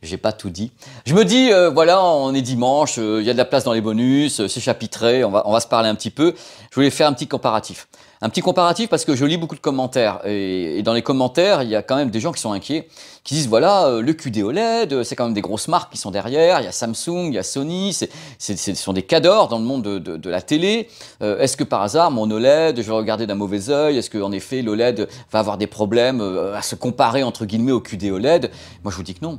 j'ai pas tout dit. Je me dis, euh, voilà, on est dimanche, euh, il y a de la place dans les bonus, euh, c'est chapitré, on va, on va se parler un petit peu. Je voulais faire un petit comparatif. Un petit comparatif parce que je lis beaucoup de commentaires et, dans les commentaires, il y a quand même des gens qui sont inquiets, qui disent voilà, le QD OLED, c'est quand même des grosses marques qui sont derrière, il y a Samsung, il y a Sony, c'est, ce sont des cadors dans le monde de, de, de la télé. est-ce que par hasard mon OLED, je vais regarder d'un mauvais œil Est-ce qu'en effet l'OLED va avoir des problèmes à se comparer entre guillemets au QD OLED Moi je vous dis que non.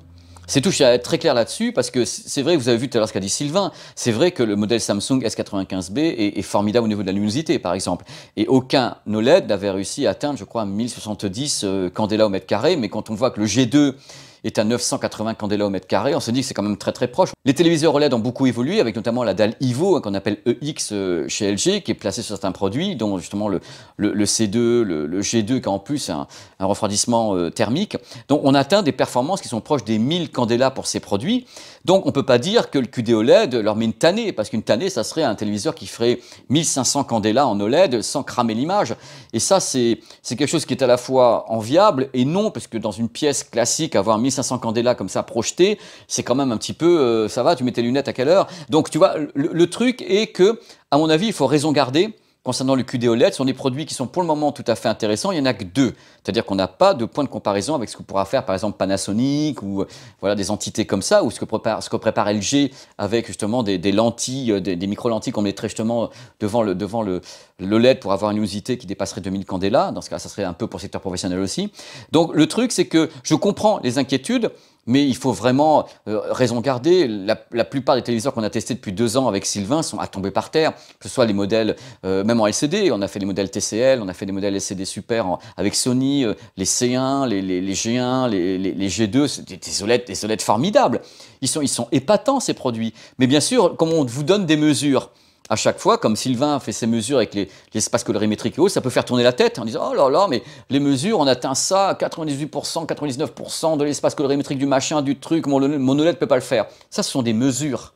C'est tout, je suis être très clair là-dessus, parce que c'est vrai, vous avez vu tout à l'heure ce qu'a dit Sylvain, c'est vrai que le modèle Samsung S95B est, formidable au niveau de la luminosité, par exemple. Et aucun OLED n'avait réussi à atteindre, je crois, 1070 euh, candela au mètre carré, mais quand on voit que le G2 est à 980 candela au mètre carré. On se dit que c'est quand même très très proche. Les téléviseurs OLED ont beaucoup évolué, avec notamment la dalle IVO, hein, qu'on appelle EX euh, chez LG, qui est placée sur certains produits, dont justement le, le, C2, le, G2, qui a en plus un, un refroidissement euh, thermique. Donc on atteint des performances qui sont proches des 1000 candela pour ces produits. Donc on ne peut pas dire que le QD OLED leur met une tannée, parce qu'une tannée, ça serait un téléviseur qui ferait 1500 candela en OLED sans cramer l'image. Et ça, c'est quelque chose qui est à la fois enviable et non, parce que dans une pièce classique, avoir 1000, 1500 candela comme ça projetés, c'est quand même un petit peu, euh, ça va, tu mets tes lunettes à quelle heure Donc tu vois, le, le, truc est que, à mon avis, il faut raison garder. Concernant le QD OLED, ce sont des produits qui sont pour le moment tout à fait intéressants. Il n'y en a que deux. C'est-à-dire qu'on n'a pas de point de comparaison avec ce que pourra faire par exemple Panasonic ou voilà, des entités comme ça, ou ce que prépare, ce LG avec justement des, lentilles, euh, des, micro-lentilles qu'on mettrait justement devant le, devant LED e pour avoir une luminosité qui dépasserait 2000 candela. Dans ce cas, ça serait un peu pour secteur professionnel aussi. Donc le truc, c'est que je comprends les inquiétudes mais il faut vraiment euh, raison garder. La, plupart des téléviseurs qu'on a testés depuis deux ans avec Sylvain sont à tomber par terre, que ce soit les modèles, euh, même en LCD, on a fait des modèles TCL, on a fait des modèles LCD super avec Sony, euh, les C1, les, G1, les, G2, des, des, e e formidables. Ils ils sont épatants ces produits. Mais bien sûr, comme on vous donne des mesures, à chaque fois, comme Sylvain fait ses mesures avec l'espace colorimétrique et autres, ça peut faire tourner la tête en disant Oh là là, mais les mesures, on atteint ça, 98%, 99% de l'espace colorimétrique du machin, du truc, mon, mon ne peut pas le faire. Ça, ce sont des mesures.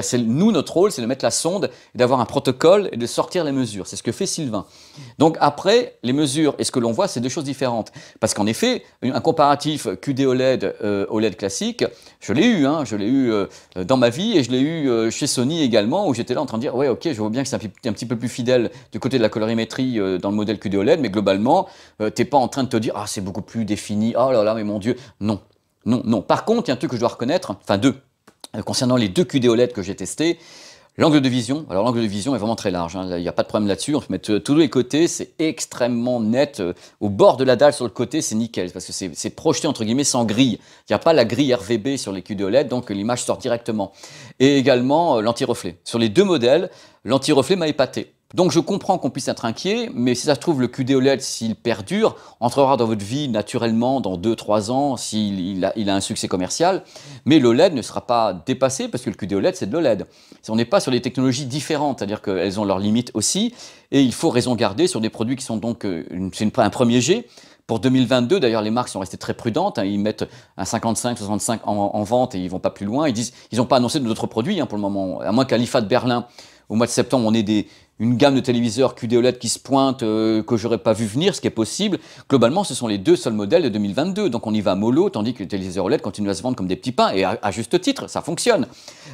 C'est nous, notre rôle, c'est de mettre la sonde, d'avoir un protocole et de sortir les mesures. C'est ce que fait Sylvain. Donc après, les mesures et ce que l'on voit, c'est deux choses différentes. Parce qu'en effet, un comparatif QD OLED, euh, OLED classique, je l'ai eu, hein, je l'ai eu euh, dans ma vie et je l'ai eu euh, chez Sony également, où j'étais là en train de dire, ouais, ok, je vois bien que c'est un, un, petit peu plus fidèle du côté de la colorimétrie dans le modèle QD OLED, mais globalement, t'es pas en train de te dire, ah, c'est beaucoup plus défini, oh là là, mais mon Dieu. Non, non, non. Par contre, il y a un truc que je dois reconnaître, enfin deux euh, concernant les deux QD OLED que j'ai testés, L'angle de vision, alors l'angle de vision est vraiment très large, hein, il n'y a pas de problème là-dessus, on peut mettre euh, tous les côtés, c'est extrêmement net, euh, au bord de la dalle sur le côté c'est nickel, parce que c'est projeté entre guillemets sans grille, il n'y a pas la grille RVB sur les QD OLED, donc l'image sort directement. Et également l'anti-reflet. Sur les deux modèles, l'anti-reflet m'a épaté. Donc je comprends qu'on puisse être inquiet, mais si ça se trouve, le QD OLED, s'il perdure, entrera dans votre vie naturellement dans 2-3 ans s'il il a, un succès commercial. Mais l'OLED ne sera pas dépassé parce que le QD OLED, c'est de l'OLED. On n'est pas sur des technologies différentes, c'est-à-dire qu'elles ont leurs limites aussi. Et il faut raison garder sur des produits qui sont donc euh, c'est un premier jet. Pour 2022, d'ailleurs, les marques sont restées très prudentes. Hein. ils mettent un 55, 65 en, vente et ils vont pas plus loin. Ils disent, ils n'ont pas annoncé d'autres produits hein, pour le moment. À moins qu'à de Berlin, au mois de septembre, on ait des, une gamme de téléviseurs QD OLED qui se pointe, euh, que j'aurais pas vu venir, ce qui est possible. Globalement, ce sont les deux seuls modèles de 2022. Donc on y va mollo, tandis que les téléviseurs OLED continuent à se vendre comme des petits pains, et à, juste titre, ça fonctionne.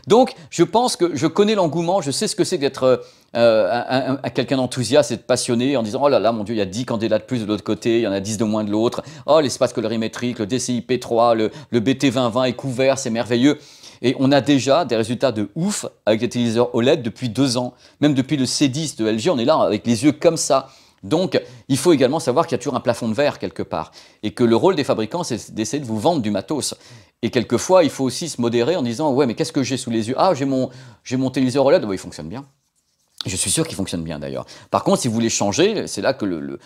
Donc je pense que je connais l'engouement, je sais ce que c'est d'être euh, quelqu'un d'enthousiaste et de passionné en disant Oh là là, mon Dieu, il y a 10 candidats de plus de l'autre côté, il y en a 10 de moins de l'autre. Oh, l'espace colorimétrique, le DCI-P3, le, le BT2020 est couvert, c'est merveilleux. Et on a déjà des résultats de ouf avec les téléviseurs OLED depuis deux ans. Même depuis le C10 de LG, on est là avec les yeux comme ça. Donc, il faut également savoir qu'il y a toujours un plafond de verre quelque part et que le rôle des fabricants, c'est d'essayer de vous vendre du matos. Et quelquefois, il faut aussi se modérer en disant Ouais, mais qu'est-ce que j'ai sous les yeux Ah, j'ai mon, mon téléviseur OLED, oui il fonctionne bien. Je suis sûr qu'il fonctionne bien d'ailleurs. Par contre, si vous voulez changer, c'est là que le,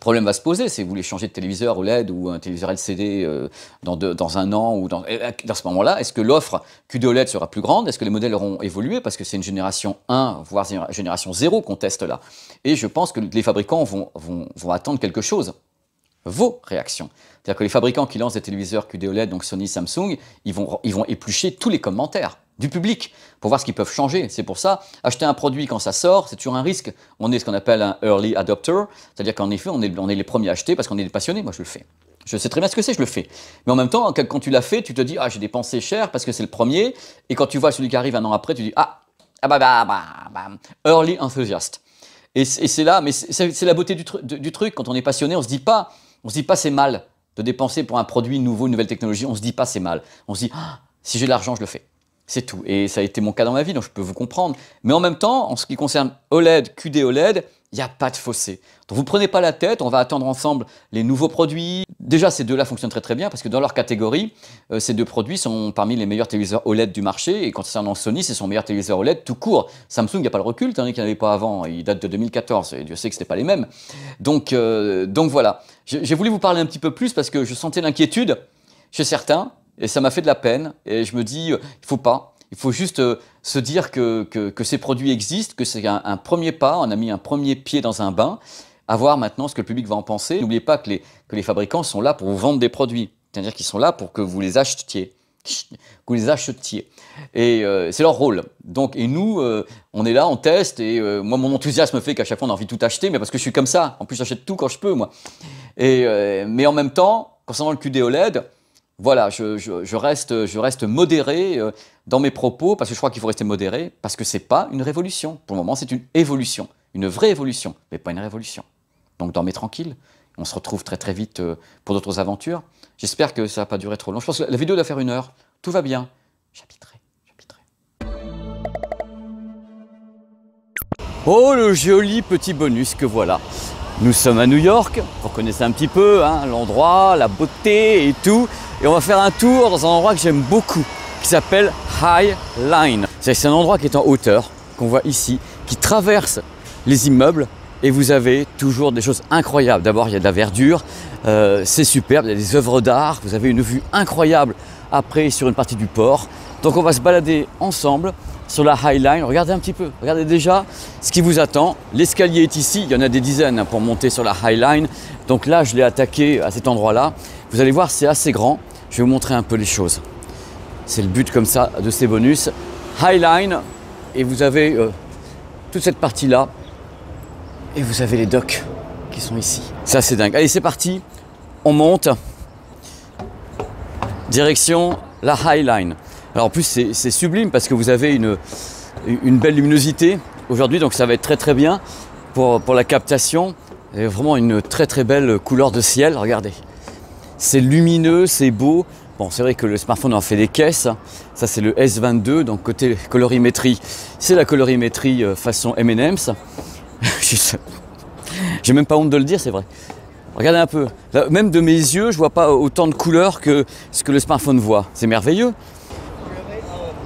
problème va se poser. Si vous voulez changer de téléviseur OLED ou un téléviseur LCD euh, dans, un an ou dans, ce moment-là, est-ce que l'offre QD e OLED sera plus grande Est-ce que les modèles auront évolué Parce que c'est une génération 1, voire génération 0 qu'on teste là. Et je pense que les fabricants vont, attendre quelque chose vos réactions. C'est-à-dire que les fabricants qui lancent des téléviseurs QD e OLED, donc Sony, Samsung, ils ils vont éplucher tous les commentaires du public pour voir ce qu'ils peuvent changer. C'est pour ça, acheter un produit quand ça sort, c'est toujours un risque. On est ce qu'on appelle un early adopter, c'est-à-dire qu'en effet, on est, on est les premiers à acheter parce qu'on est passionné. Moi, je le fais. Je sais très bien ce que c'est, je le fais. Mais en même temps, quand tu l'as fait, tu te dis, ah, j'ai dépensé cher parce que c'est le premier. Et quand tu vois celui qui arrive un an après, tu dis, ah, ah bah, bah, bah, bah, bah early enthusiast. Et c'est là, mais c'est la beauté du, truc. Quand on est passionné, on se dit pas, on se dit pas c'est mal de dépenser pour un produit nouveau, une nouvelle technologie. On se dit pas c'est mal. On se dit, ah, si j'ai de l'argent, je le fais. C'est tout. Et ça a été mon cas dans ma vie, donc je peux vous comprendre. Mais en même temps, en ce qui concerne OLED, QD OLED, il n'y a pas de fossé. Donc vous prenez pas la tête, on va attendre ensemble les nouveaux produits. Déjà, ces deux-là fonctionnent très très bien parce que dans leur catégorie, euh, ces deux produits sont parmi les meilleurs téléviseurs OLED du marché. Et concernant Sony, c'est son meilleur téléviseur OLED tout court. Samsung, il n'y a pas le recul, tandis qu'il n'y avait pas avant. Il date de 2014 et Dieu sait que ce pas les mêmes. Donc, euh, donc voilà. J'ai voulu vous parler un petit peu plus parce que je sentais l'inquiétude chez certains et ça m'a fait de la peine. Et je me dis, euh, il faut pas. Il faut juste euh, se dire que, que, ces produits existent, que c'est un, premier pas. On a mis un premier pied dans un bain. À voir maintenant ce que le public va en penser. N'oubliez pas que les, que les fabricants sont là pour vous vendre des produits. C'est-à-dire qu'ils sont là pour que vous les achetiez. Que vous les achetiez. Et euh, c'est leur rôle. Donc, et nous, on est là, on teste. Et moi, mon enthousiasme fait qu'à chaque fois, on a envie de tout acheter, mais parce que je suis comme ça. En plus, j'achète tout quand je peux, moi. Et, mais en même temps, concernant le QD OLED, voilà, je, reste, modéré euh, dans mes propos, parce que je crois qu'il faut rester modéré, parce que ce n'est pas une révolution. Pour le moment, c'est une évolution, une vraie évolution, mais pas une révolution. Donc dormez tranquille, on se retrouve très très vite euh, pour d'autres aventures. J'espère que ça n'a pas duré trop long. Je pense que la vidéo doit faire une heure, tout va bien. J'habiterai, j'habiterai. Oh, le joli petit bonus que voilà nous sommes à New York, vous reconnaissez un petit peu hein, l'endroit, la beauté et tout et on va faire un tour dans un endroit que j'aime beaucoup qui s'appelle High Line. C'est un endroit qui est en hauteur, qu'on voit ici, qui traverse les immeubles et vous avez toujours des choses incroyables. D'abord, il y a de la verdure, euh, c'est superbe, il y a des œuvres d'art, vous avez une vue incroyable après sur une partie du port. Donc on va se balader ensemble sur la High Line. Regardez un petit peu, regardez déjà ce qui vous attend. L'escalier est ici, il y en a des dizaines pour monter sur la High Line. Donc là, je l'ai attaqué à cet endroit-là. Vous allez voir, c'est assez grand. Je vais vous montrer un peu les choses. C'est le but comme ça de ces bonus. Highline, et vous avez euh, toute cette partie-là. Et vous avez les docks qui sont ici. Ça, c'est dingue. Allez, c'est parti. On monte. Direction la Highline. Alors en plus, c'est sublime parce que vous avez une, une belle luminosité aujourd'hui, donc ça va être très très bien pour, pour la captation. Et vraiment une très très belle couleur de ciel, regardez. C'est lumineux, c'est beau. Bon, c'est vrai que le smartphone en fait des caisses. Ça, c'est le S22. Donc, côté colorimétrie, c'est la colorimétrie euh, façon M&M's. J'ai même pas honte de le dire, c'est vrai. Regardez un peu. même de mes yeux, je vois pas autant de couleurs que ce que le smartphone voit. C'est merveilleux.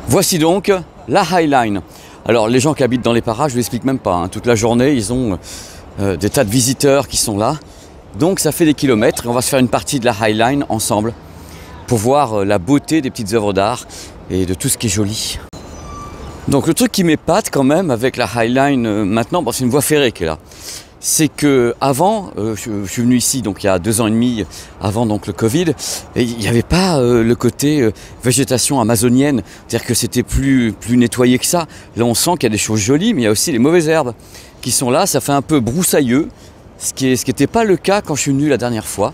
Voici donc la Highline. Alors, les gens qui habitent dans les parages, je ne explique même pas. Hein. Toute la journée, ils ont euh, des tas de visiteurs qui sont là. Donc ça fait des kilomètres et on va se faire une partie de la Highline ensemble pour voir euh, la beauté des petites œuvres d'art et de tout ce qui est joli. Donc le truc qui m'épate quand même avec la Highline Line euh, maintenant, bon, c'est une voie ferrée qui est là, c'est que avant, euh, je, suis venu ici donc il y a deux ans et demi avant donc le Covid, il n'y avait pas le côté végétation amazonienne, c'est-à-dire que c'était plus plus nettoyé que ça. Là on sent qu'il y a des choses jolies, mais il y a aussi les mauvaises herbes qui sont là, ça fait un peu broussailleux, ce qui n'était pas le cas quand je suis venu la dernière fois.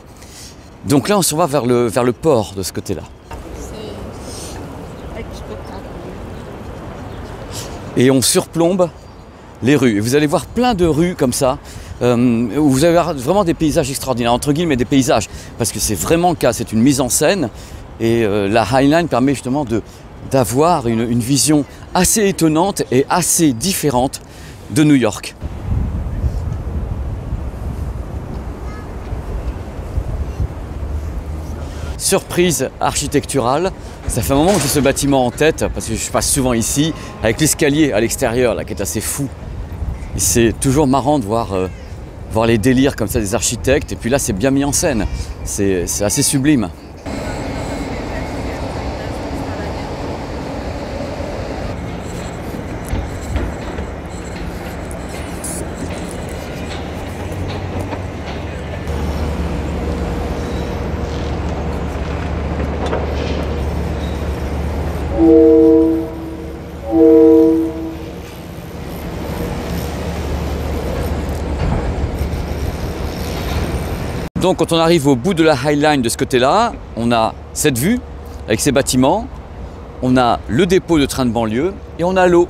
Donc là, on se va vers le, port de ce côté-là. Et on surplombe les rues. vous allez voir plein de rues comme ça, euh, où vous avez vraiment des paysages extraordinaires, entre guillemets des paysages, parce que c'est vraiment le cas, c'est une mise en scène. Et euh, la Highline permet justement d'avoir une vision assez étonnante et assez différente de New York. surprise architecturale. Ça fait un moment que j'ai ce bâtiment en tête, parce que je passe souvent ici, avec l'escalier à l'extérieur, là, qui est assez fou. C'est toujours marrant de voir, euh, voir les délires comme ça des architectes, et puis là, c'est bien mis en scène. C'est assez sublime. Donc quand on arrive au bout de la High Line de ce côté-là, on a cette vue avec ces bâtiments, on a le dépôt de train de banlieue et on a l'eau.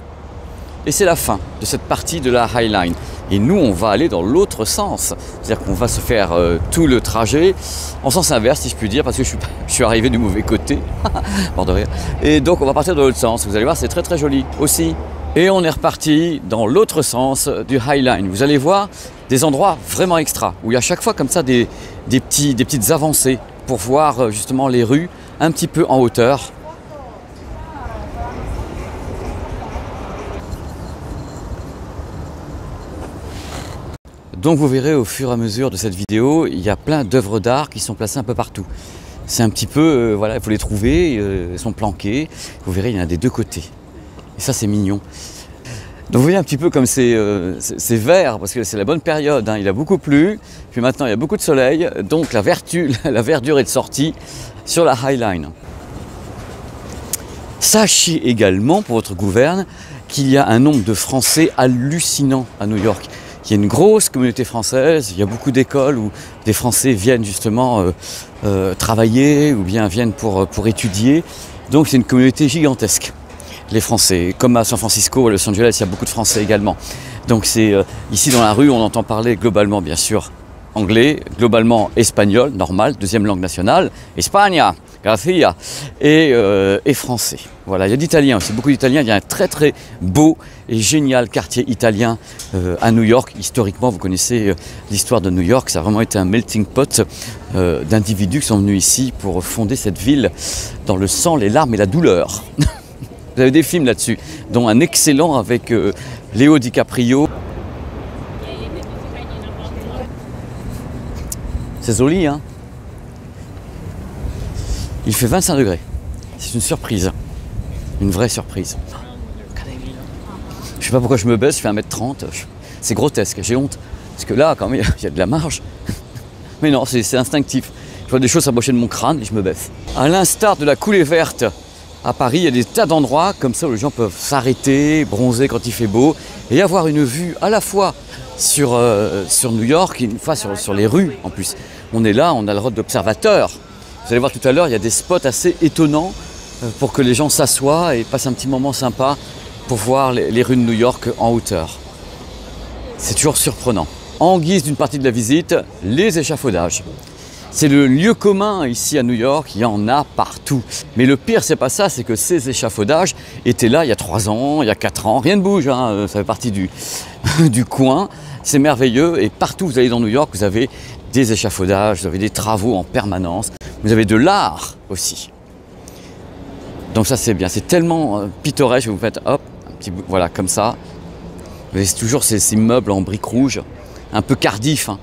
Et c'est la fin de cette partie de la High Line. Et nous, on va aller dans l'autre sens. C'est-à-dire qu'on va se faire euh, tout le trajet en sens inverse, si je puis dire, parce que je suis, arrivé du mauvais côté. hors de Et donc, on va partir dans l'autre sens. Vous allez voir, c'est très très joli aussi. Et on est reparti dans l'autre sens du High Line. Vous allez voir des endroits vraiment extra, où il y a chaque fois comme ça des, petits, des petites avancées pour voir euh, justement les rues un petit peu en hauteur. Donc vous verrez au fur et à mesure de cette vidéo, il y a plein d'œuvres d'art qui sont placées un peu partout. C'est un petit peu, euh, voilà, il faut les trouver, euh, elles sont planquées. Vous verrez, il y en a des deux côtés. Et ça, c'est mignon. Donc vous voyez un petit peu comme c'est euh, vert, parce que c'est la bonne période, hein. il a beaucoup plu, puis maintenant il y a beaucoup de soleil, donc la, vertu, la verdure est de sortie sur la High Line. Sachez également pour votre gouverne qu'il y a un nombre de Français hallucinant à New York. Il y a une grosse communauté française, il y a beaucoup d'écoles où des Français viennent justement euh, euh, travailler ou bien viennent pour, pour étudier. Donc c'est une communauté gigantesque les Français. Comme à San Francisco, à Los Angeles, il y a beaucoup de Français également. Donc c'est euh, ici dans la rue, on entend parler globalement, bien sûr, anglais, globalement espagnol, normal, deuxième langue nationale, España, Gracia, euh, et, français. Voilà, il y a d'Italiens aussi, beaucoup d'Italiens. Il y a un très très beau et génial quartier italien euh, à New York. Historiquement, vous connaissez l'histoire de New York. Ça a vraiment été un melting pot d'individus qui sont venus ici pour fonder cette ville dans le sang, les larmes et la douleur. Vous avez des films là-dessus, dont un excellent avec euh, Léo DiCaprio. C'est joli, hein Il fait 25 degrés. C'est une surprise. Une vraie surprise. Je sais pas pourquoi je me baisse, je fais 1m30. C'est grotesque, j'ai honte. Parce que là, quand même, il y a de la marge. Mais non, c'est instinctif. Je vois des choses s'abocher de mon crâne et je me baisse. À l'instar de la coulée verte à Paris, il y a des tas d'endroits comme ça où les gens peuvent s'arrêter, bronzer quand il fait beau et avoir une vue à la fois sur, euh, New York et une fois sur, les rues en plus. On est là, on a le rôle d'observateur. Vous allez voir tout à l'heure, il y a des spots assez étonnants euh, pour que les gens s'assoient et passent un petit moment sympa pour voir les rues de New York en hauteur. C'est toujours surprenant. En guise d'une partie de la visite, les échafaudages. C'est le lieu commun ici à New York, il y en a partout. Mais le pire, c'est pas ça, c'est que ces échafaudages étaient là il y a 3 ans, il y a 4 ans, rien ne bouge, hein, ça fait partie du, coin. C'est merveilleux et partout vous allez dans New York, vous avez des échafaudages, vous avez des travaux en permanence, vous avez de l'art aussi. Donc ça c'est bien, c'est tellement euh, pittoresque, vous faites hop, un petit voilà comme ça. Vous avez toujours ces, immeubles en briques rouges, un peu cardif. Hein.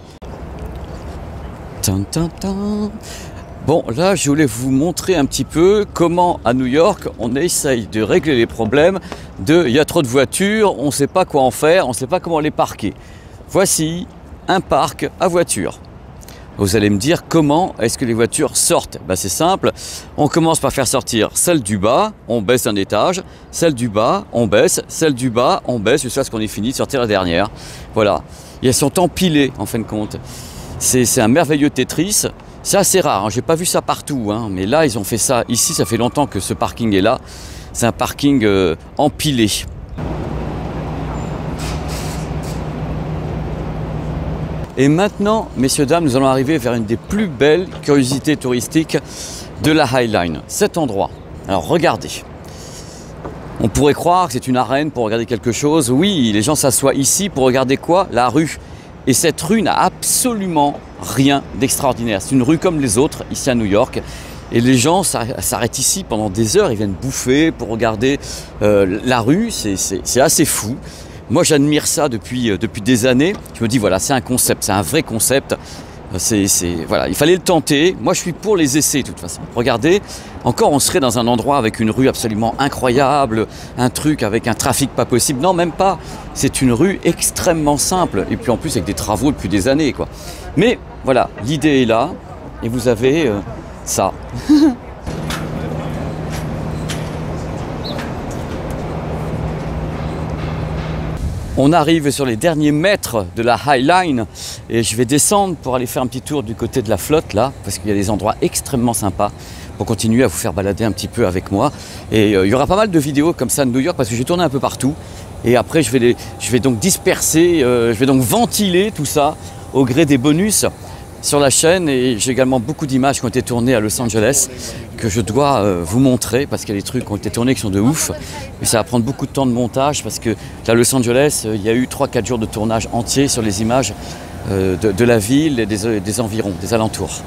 Bon, là, je voulais vous montrer un petit peu comment, à New York, on essaye de régler les problèmes de « il y a trop de voitures, on ne sait pas quoi en faire, on ne sait pas comment les parquer ». Voici un parc à voitures. Vous allez me dire comment est-ce que les voitures sortent bah, C'est simple, on commence par faire sortir celle du bas, on baisse un étage, celle du bas, on baisse, celle du bas, on baisse jusqu'à ce qu'on ait fini de sortir la dernière. Voilà, et elles sont empilées en fin de compte. C'est un merveilleux Tetris. C'est assez rare, je hein. j'ai pas vu ça partout, hein. mais là ils ont fait ça ici, ça fait longtemps que ce parking est là. C'est un parking euh, empilé. Et maintenant, messieurs, dames, nous allons arriver vers une des plus belles curiosités touristiques de la Highline, cet endroit. Alors regardez. On pourrait croire que c'est une arène pour regarder quelque chose. Oui, les gens s'assoient ici pour regarder quoi La rue et cette rue n'a absolument rien d'extraordinaire. C'est une rue comme les autres ici à New York. Et les gens s'arrêtent ici pendant des heures, ils viennent bouffer pour regarder euh, la rue, c'est assez fou. Moi j'admire ça depuis, euh, depuis des années. Je me dis voilà, c'est un concept, c'est un vrai concept. Euh, c'est, voilà, il fallait le tenter. Moi, je suis pour les essais, de toute façon. Regardez, encore, on serait dans un endroit avec une rue absolument incroyable, un truc avec un trafic pas possible. Non, même pas. C'est une rue extrêmement simple. Et puis, en plus, avec des travaux depuis des années, quoi. Mais, voilà, l'idée est là. Et vous avez euh, ça. On arrive sur les derniers mètres de la High Line et je vais descendre pour aller faire un petit tour du côté de la flotte là, parce qu'il y a des endroits extrêmement sympas pour continuer à vous faire balader un petit peu avec moi. Et euh, il y aura pas mal de vidéos comme ça de New York parce que j'ai tourné un peu partout. Et après, je vais, je vais donc disperser, euh, je vais donc ventiler tout ça au gré des bonus sur la chaîne et j'ai également beaucoup d'images qui ont été tournées à Los Angeles que je dois euh, vous montrer parce qu'il y a des trucs qui ont été tournés qui sont de ouf. Mais ça va prendre beaucoup de temps de montage parce que à Los Angeles, euh, il y a eu 3-4 jours de tournage entier sur les images euh, de, la ville et des environs, des alentours.